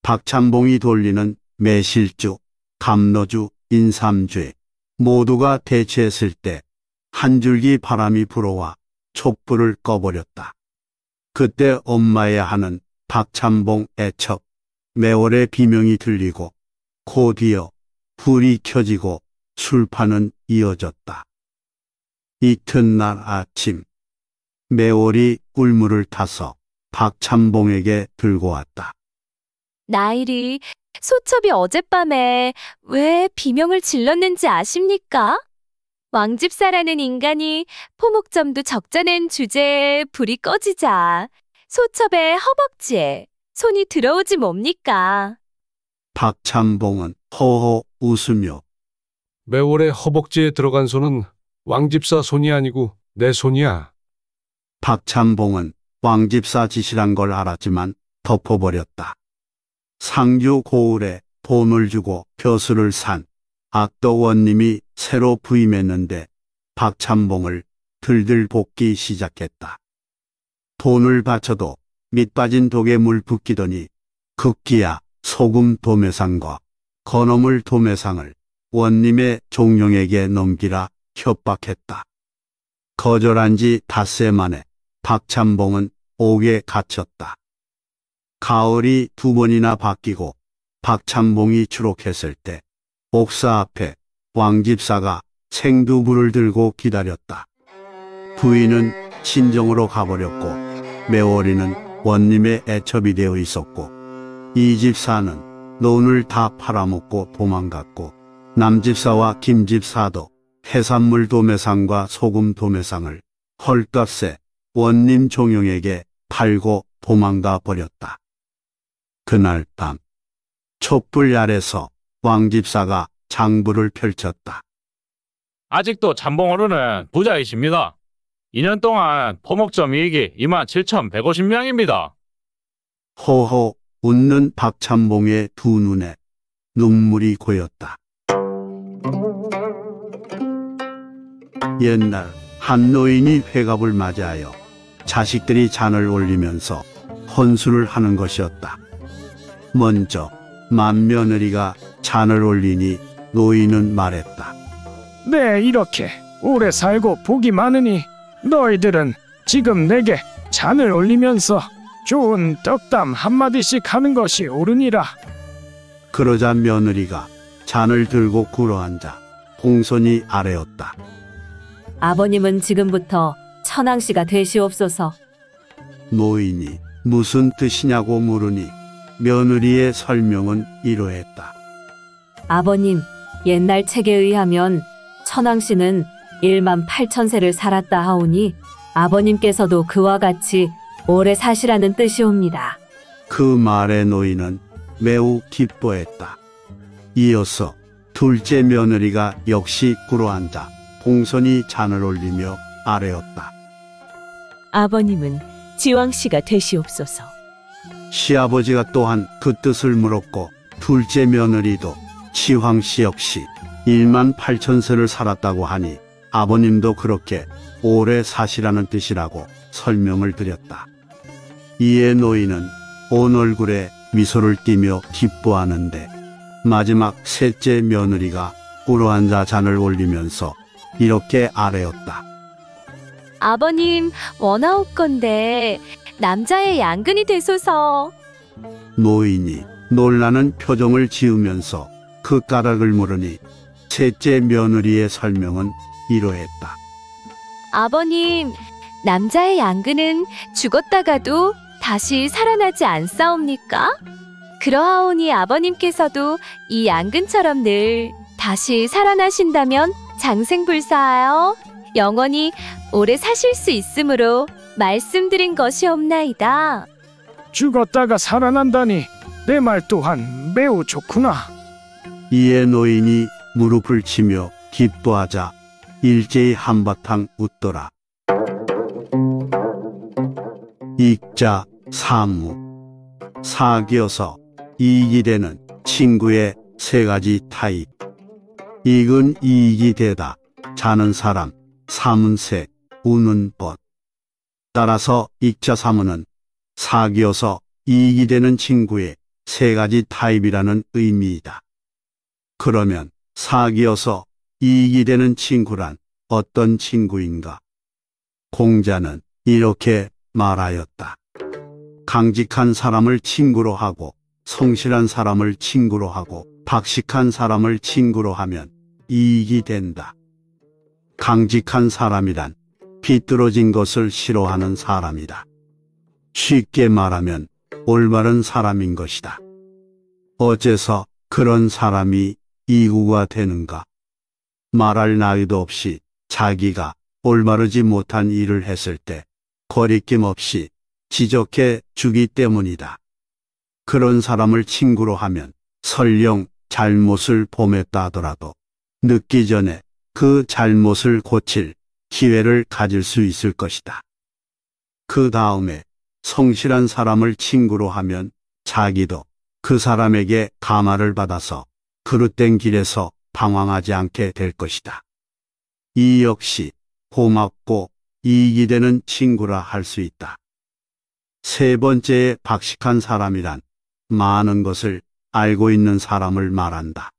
박찬봉이 돌리는 매실주, 감로주, 인삼주에 모두가 대체했을 때 한 줄기 바람이 불어와 촛불을 꺼버렸다. 그때 엄마의 하는 박찬봉 애척, 매월의 비명이 들리고 곧이어 불이 켜지고 술판은 이어졌다. 이튿날 아침, 매월이 꿀물을 타서 박찬봉에게 들고 왔다. 나일이 소첩이 어젯밤에 왜 비명을 질렀는지 아십니까? 왕집사라는 인간이 포목점도 적자낸 주제에 불이 꺼지자 소첩의 허벅지에 손이 들어오지 뭡니까? 박찬봉은 허허 웃으며 매월의 허벅지에 들어간 손은 왕집사 손이 아니고 내 손이야. 박찬봉은 왕집사 짓이란 걸 알았지만 덮어버렸다. 상주 고을에 돈을 주고 벼슬을 산 악덕원님이 새로 부임했는데 박찬봉을 들들 볶기 시작했다. 돈을 바쳐도 밑빠진 독에 물 붓기더니 극기야 소금 도매상과 건어물 도매상을 원님의 종룡에게 넘기라 협박했다. 거절한 지 닷새 만에 박찬봉은 옥에 갇혔다. 가을이 두 번이나 바뀌고 박찬봉이 추록했을 때 옥사 앞에 왕집사가 생두부를 들고 기다렸다. 부인은 친정으로 가버렸고 매월이는 원님의 애첩이 되어 있었고 이 집사는 논을 다 팔아먹고 도망갔고 남집사와 김집사도 해산물 도매상과 소금 도매상을 헐값에 원님 종용에게 팔고 도망가 버렸다. 그날 밤 촛불 아래서 왕집사가 장부를 펼쳤다. 아직도 잠봉어른은 부자이십니다. 2년 동안 포목점 이익이 27,150명입니다. 호호 웃는 박찬봉의 두 눈에 눈물이 고였다. 옛날 한 노인이 회갑을 맞이하여 자식들이 잔을 올리면서 헌수를 하는 것이었다. 먼저 맏며느리가 잔을 올리니 노인은 말했다. 네, 이렇게 오래 살고 복이 많으니 너희들은 지금 내게 잔을 올리면서 좋은 떡담 한마디씩 하는 것이 옳으니라. 그러자 며느리가 잔을 들고 굴어앉아 봉선이 아래였다 아버님은 지금부터 천황씨가 되시옵소서. 노인이 무슨 뜻이냐고 물으니 며느리의 설명은 이러했다. 아버님, 옛날 책에 의하면 천왕 씨는 1만 8천세를 살았다 하오니 아버님께서도 그와 같이 오래 사시라는 뜻이옵니다. 그 말에 노인은 매우 기뻐했다. 이어서 둘째 며느리가 역시 꿇어앉아 봉선이 잔을 올리며 아뢰었다. 아버님은 지왕 씨가 되시옵소서. 시아버지가 또한 그 뜻을 물었고 둘째 며느리도 치황 씨 역시 1만 8천세를 살았다고 하니 아버님도 그렇게 오래 사시라는 뜻이라고 설명을 드렸다. 이에 노인은 온 얼굴에 미소를 띠며 기뻐하는데 마지막 셋째 며느리가 꿇어앉아 잔을 올리면서 이렇게 아뢰었다. 아버님 원하옵건데 남자의 양근이 되소서. 노인이 놀라는 표정을 지으면서 그 까닭을 물으니 셋째 며느리의 설명은 이러했다. 아버님, 남자의 양근은 죽었다가도 다시 살아나지 않사옵니까? 그러하오니 아버님께서도 이 양근처럼 늘 다시 살아나신다면 장생불사하여 영원히 오래 사실 수 있으므로 말씀드린 것이없나이다 죽었다가 살아난다니 내 말 또한 매우 좋구나. 이에 노인이 무릎을 치며 기뻐하자 일제히 한바탕 웃더라. 익자 사무 사귀어서 이익이되는 친구의 세 가지 타입 익은 이익이 되다 자는 사람 사문새 우는 법. 따라서 익자 사문은 사기여서 이익이 되는 친구의 세 가지 타입이라는 의미이다. 그러면 사기여서 이익이 되는 친구란 어떤 친구인가? 공자는 이렇게 말하였다. 강직한 사람을 친구로 하고 성실한 사람을 친구로 하고 박식한 사람을 친구로 하면 이익이 된다. 강직한 사람이란 비뚤어진 것을 싫어하는 사람이다. 쉽게 말하면 올바른 사람인 것이다. 어째서 그런 사람이 이구가 되는가? 말할 나위도 없이 자기가 올바르지 못한 일을 했을 때 거리낌 없이 지적해 주기 때문이다. 그런 사람을 친구로 하면 설령 잘못을 범했다 하더라도 늦기 전에 그 잘못을 고칠 기회를 가질 수 있을 것이다. 그 다음에 성실한 사람을 친구로 하면 자기도 그 사람에게 감화를 받아서 그릇된 길에서 방황하지 않게 될 것이다. 이 역시 고맙고 이익이 되는 친구라 할 수 있다. 세 번째의 박식한 사람이란 많은 것을 알고 있는 사람을 말한다.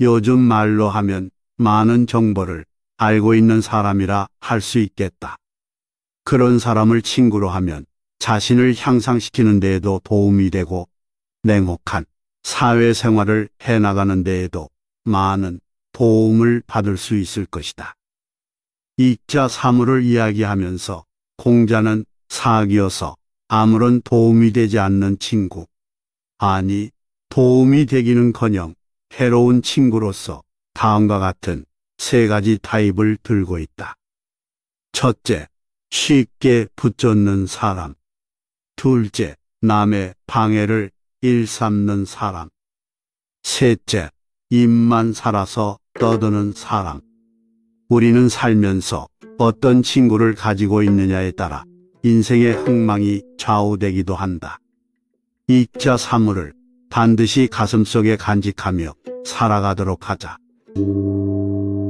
요즘 말로 하면 많은 정보를 알고 있는 사람이라 할 수 있겠다. 그런 사람을 친구로 하면 자신을 향상시키는 데에도 도움이 되고 냉혹한 사회생활을 해나가는 데에도 많은 도움을 받을 수 있을 것이다. 이자 사물을 이야기하면서 공자는 사기여서 아무런 도움이 되지 않는 친구, 아니 도움이 되기는커녕 해로운 친구로서 다음과 같은 세 가지 타입을 들고 있다. 첫째, 쉽게 붙잡는 사람. 둘째, 남의 방해를 일삼는 사람. 셋째, 입만 살아서 떠드는 사람. 우리는 살면서 어떤 친구를 가지고 있느냐에 따라 인생의 흥망이 좌우되기도 한다. 이자 사물을 반드시 가슴속에 간직하며 살아가도록 하자. Thank you.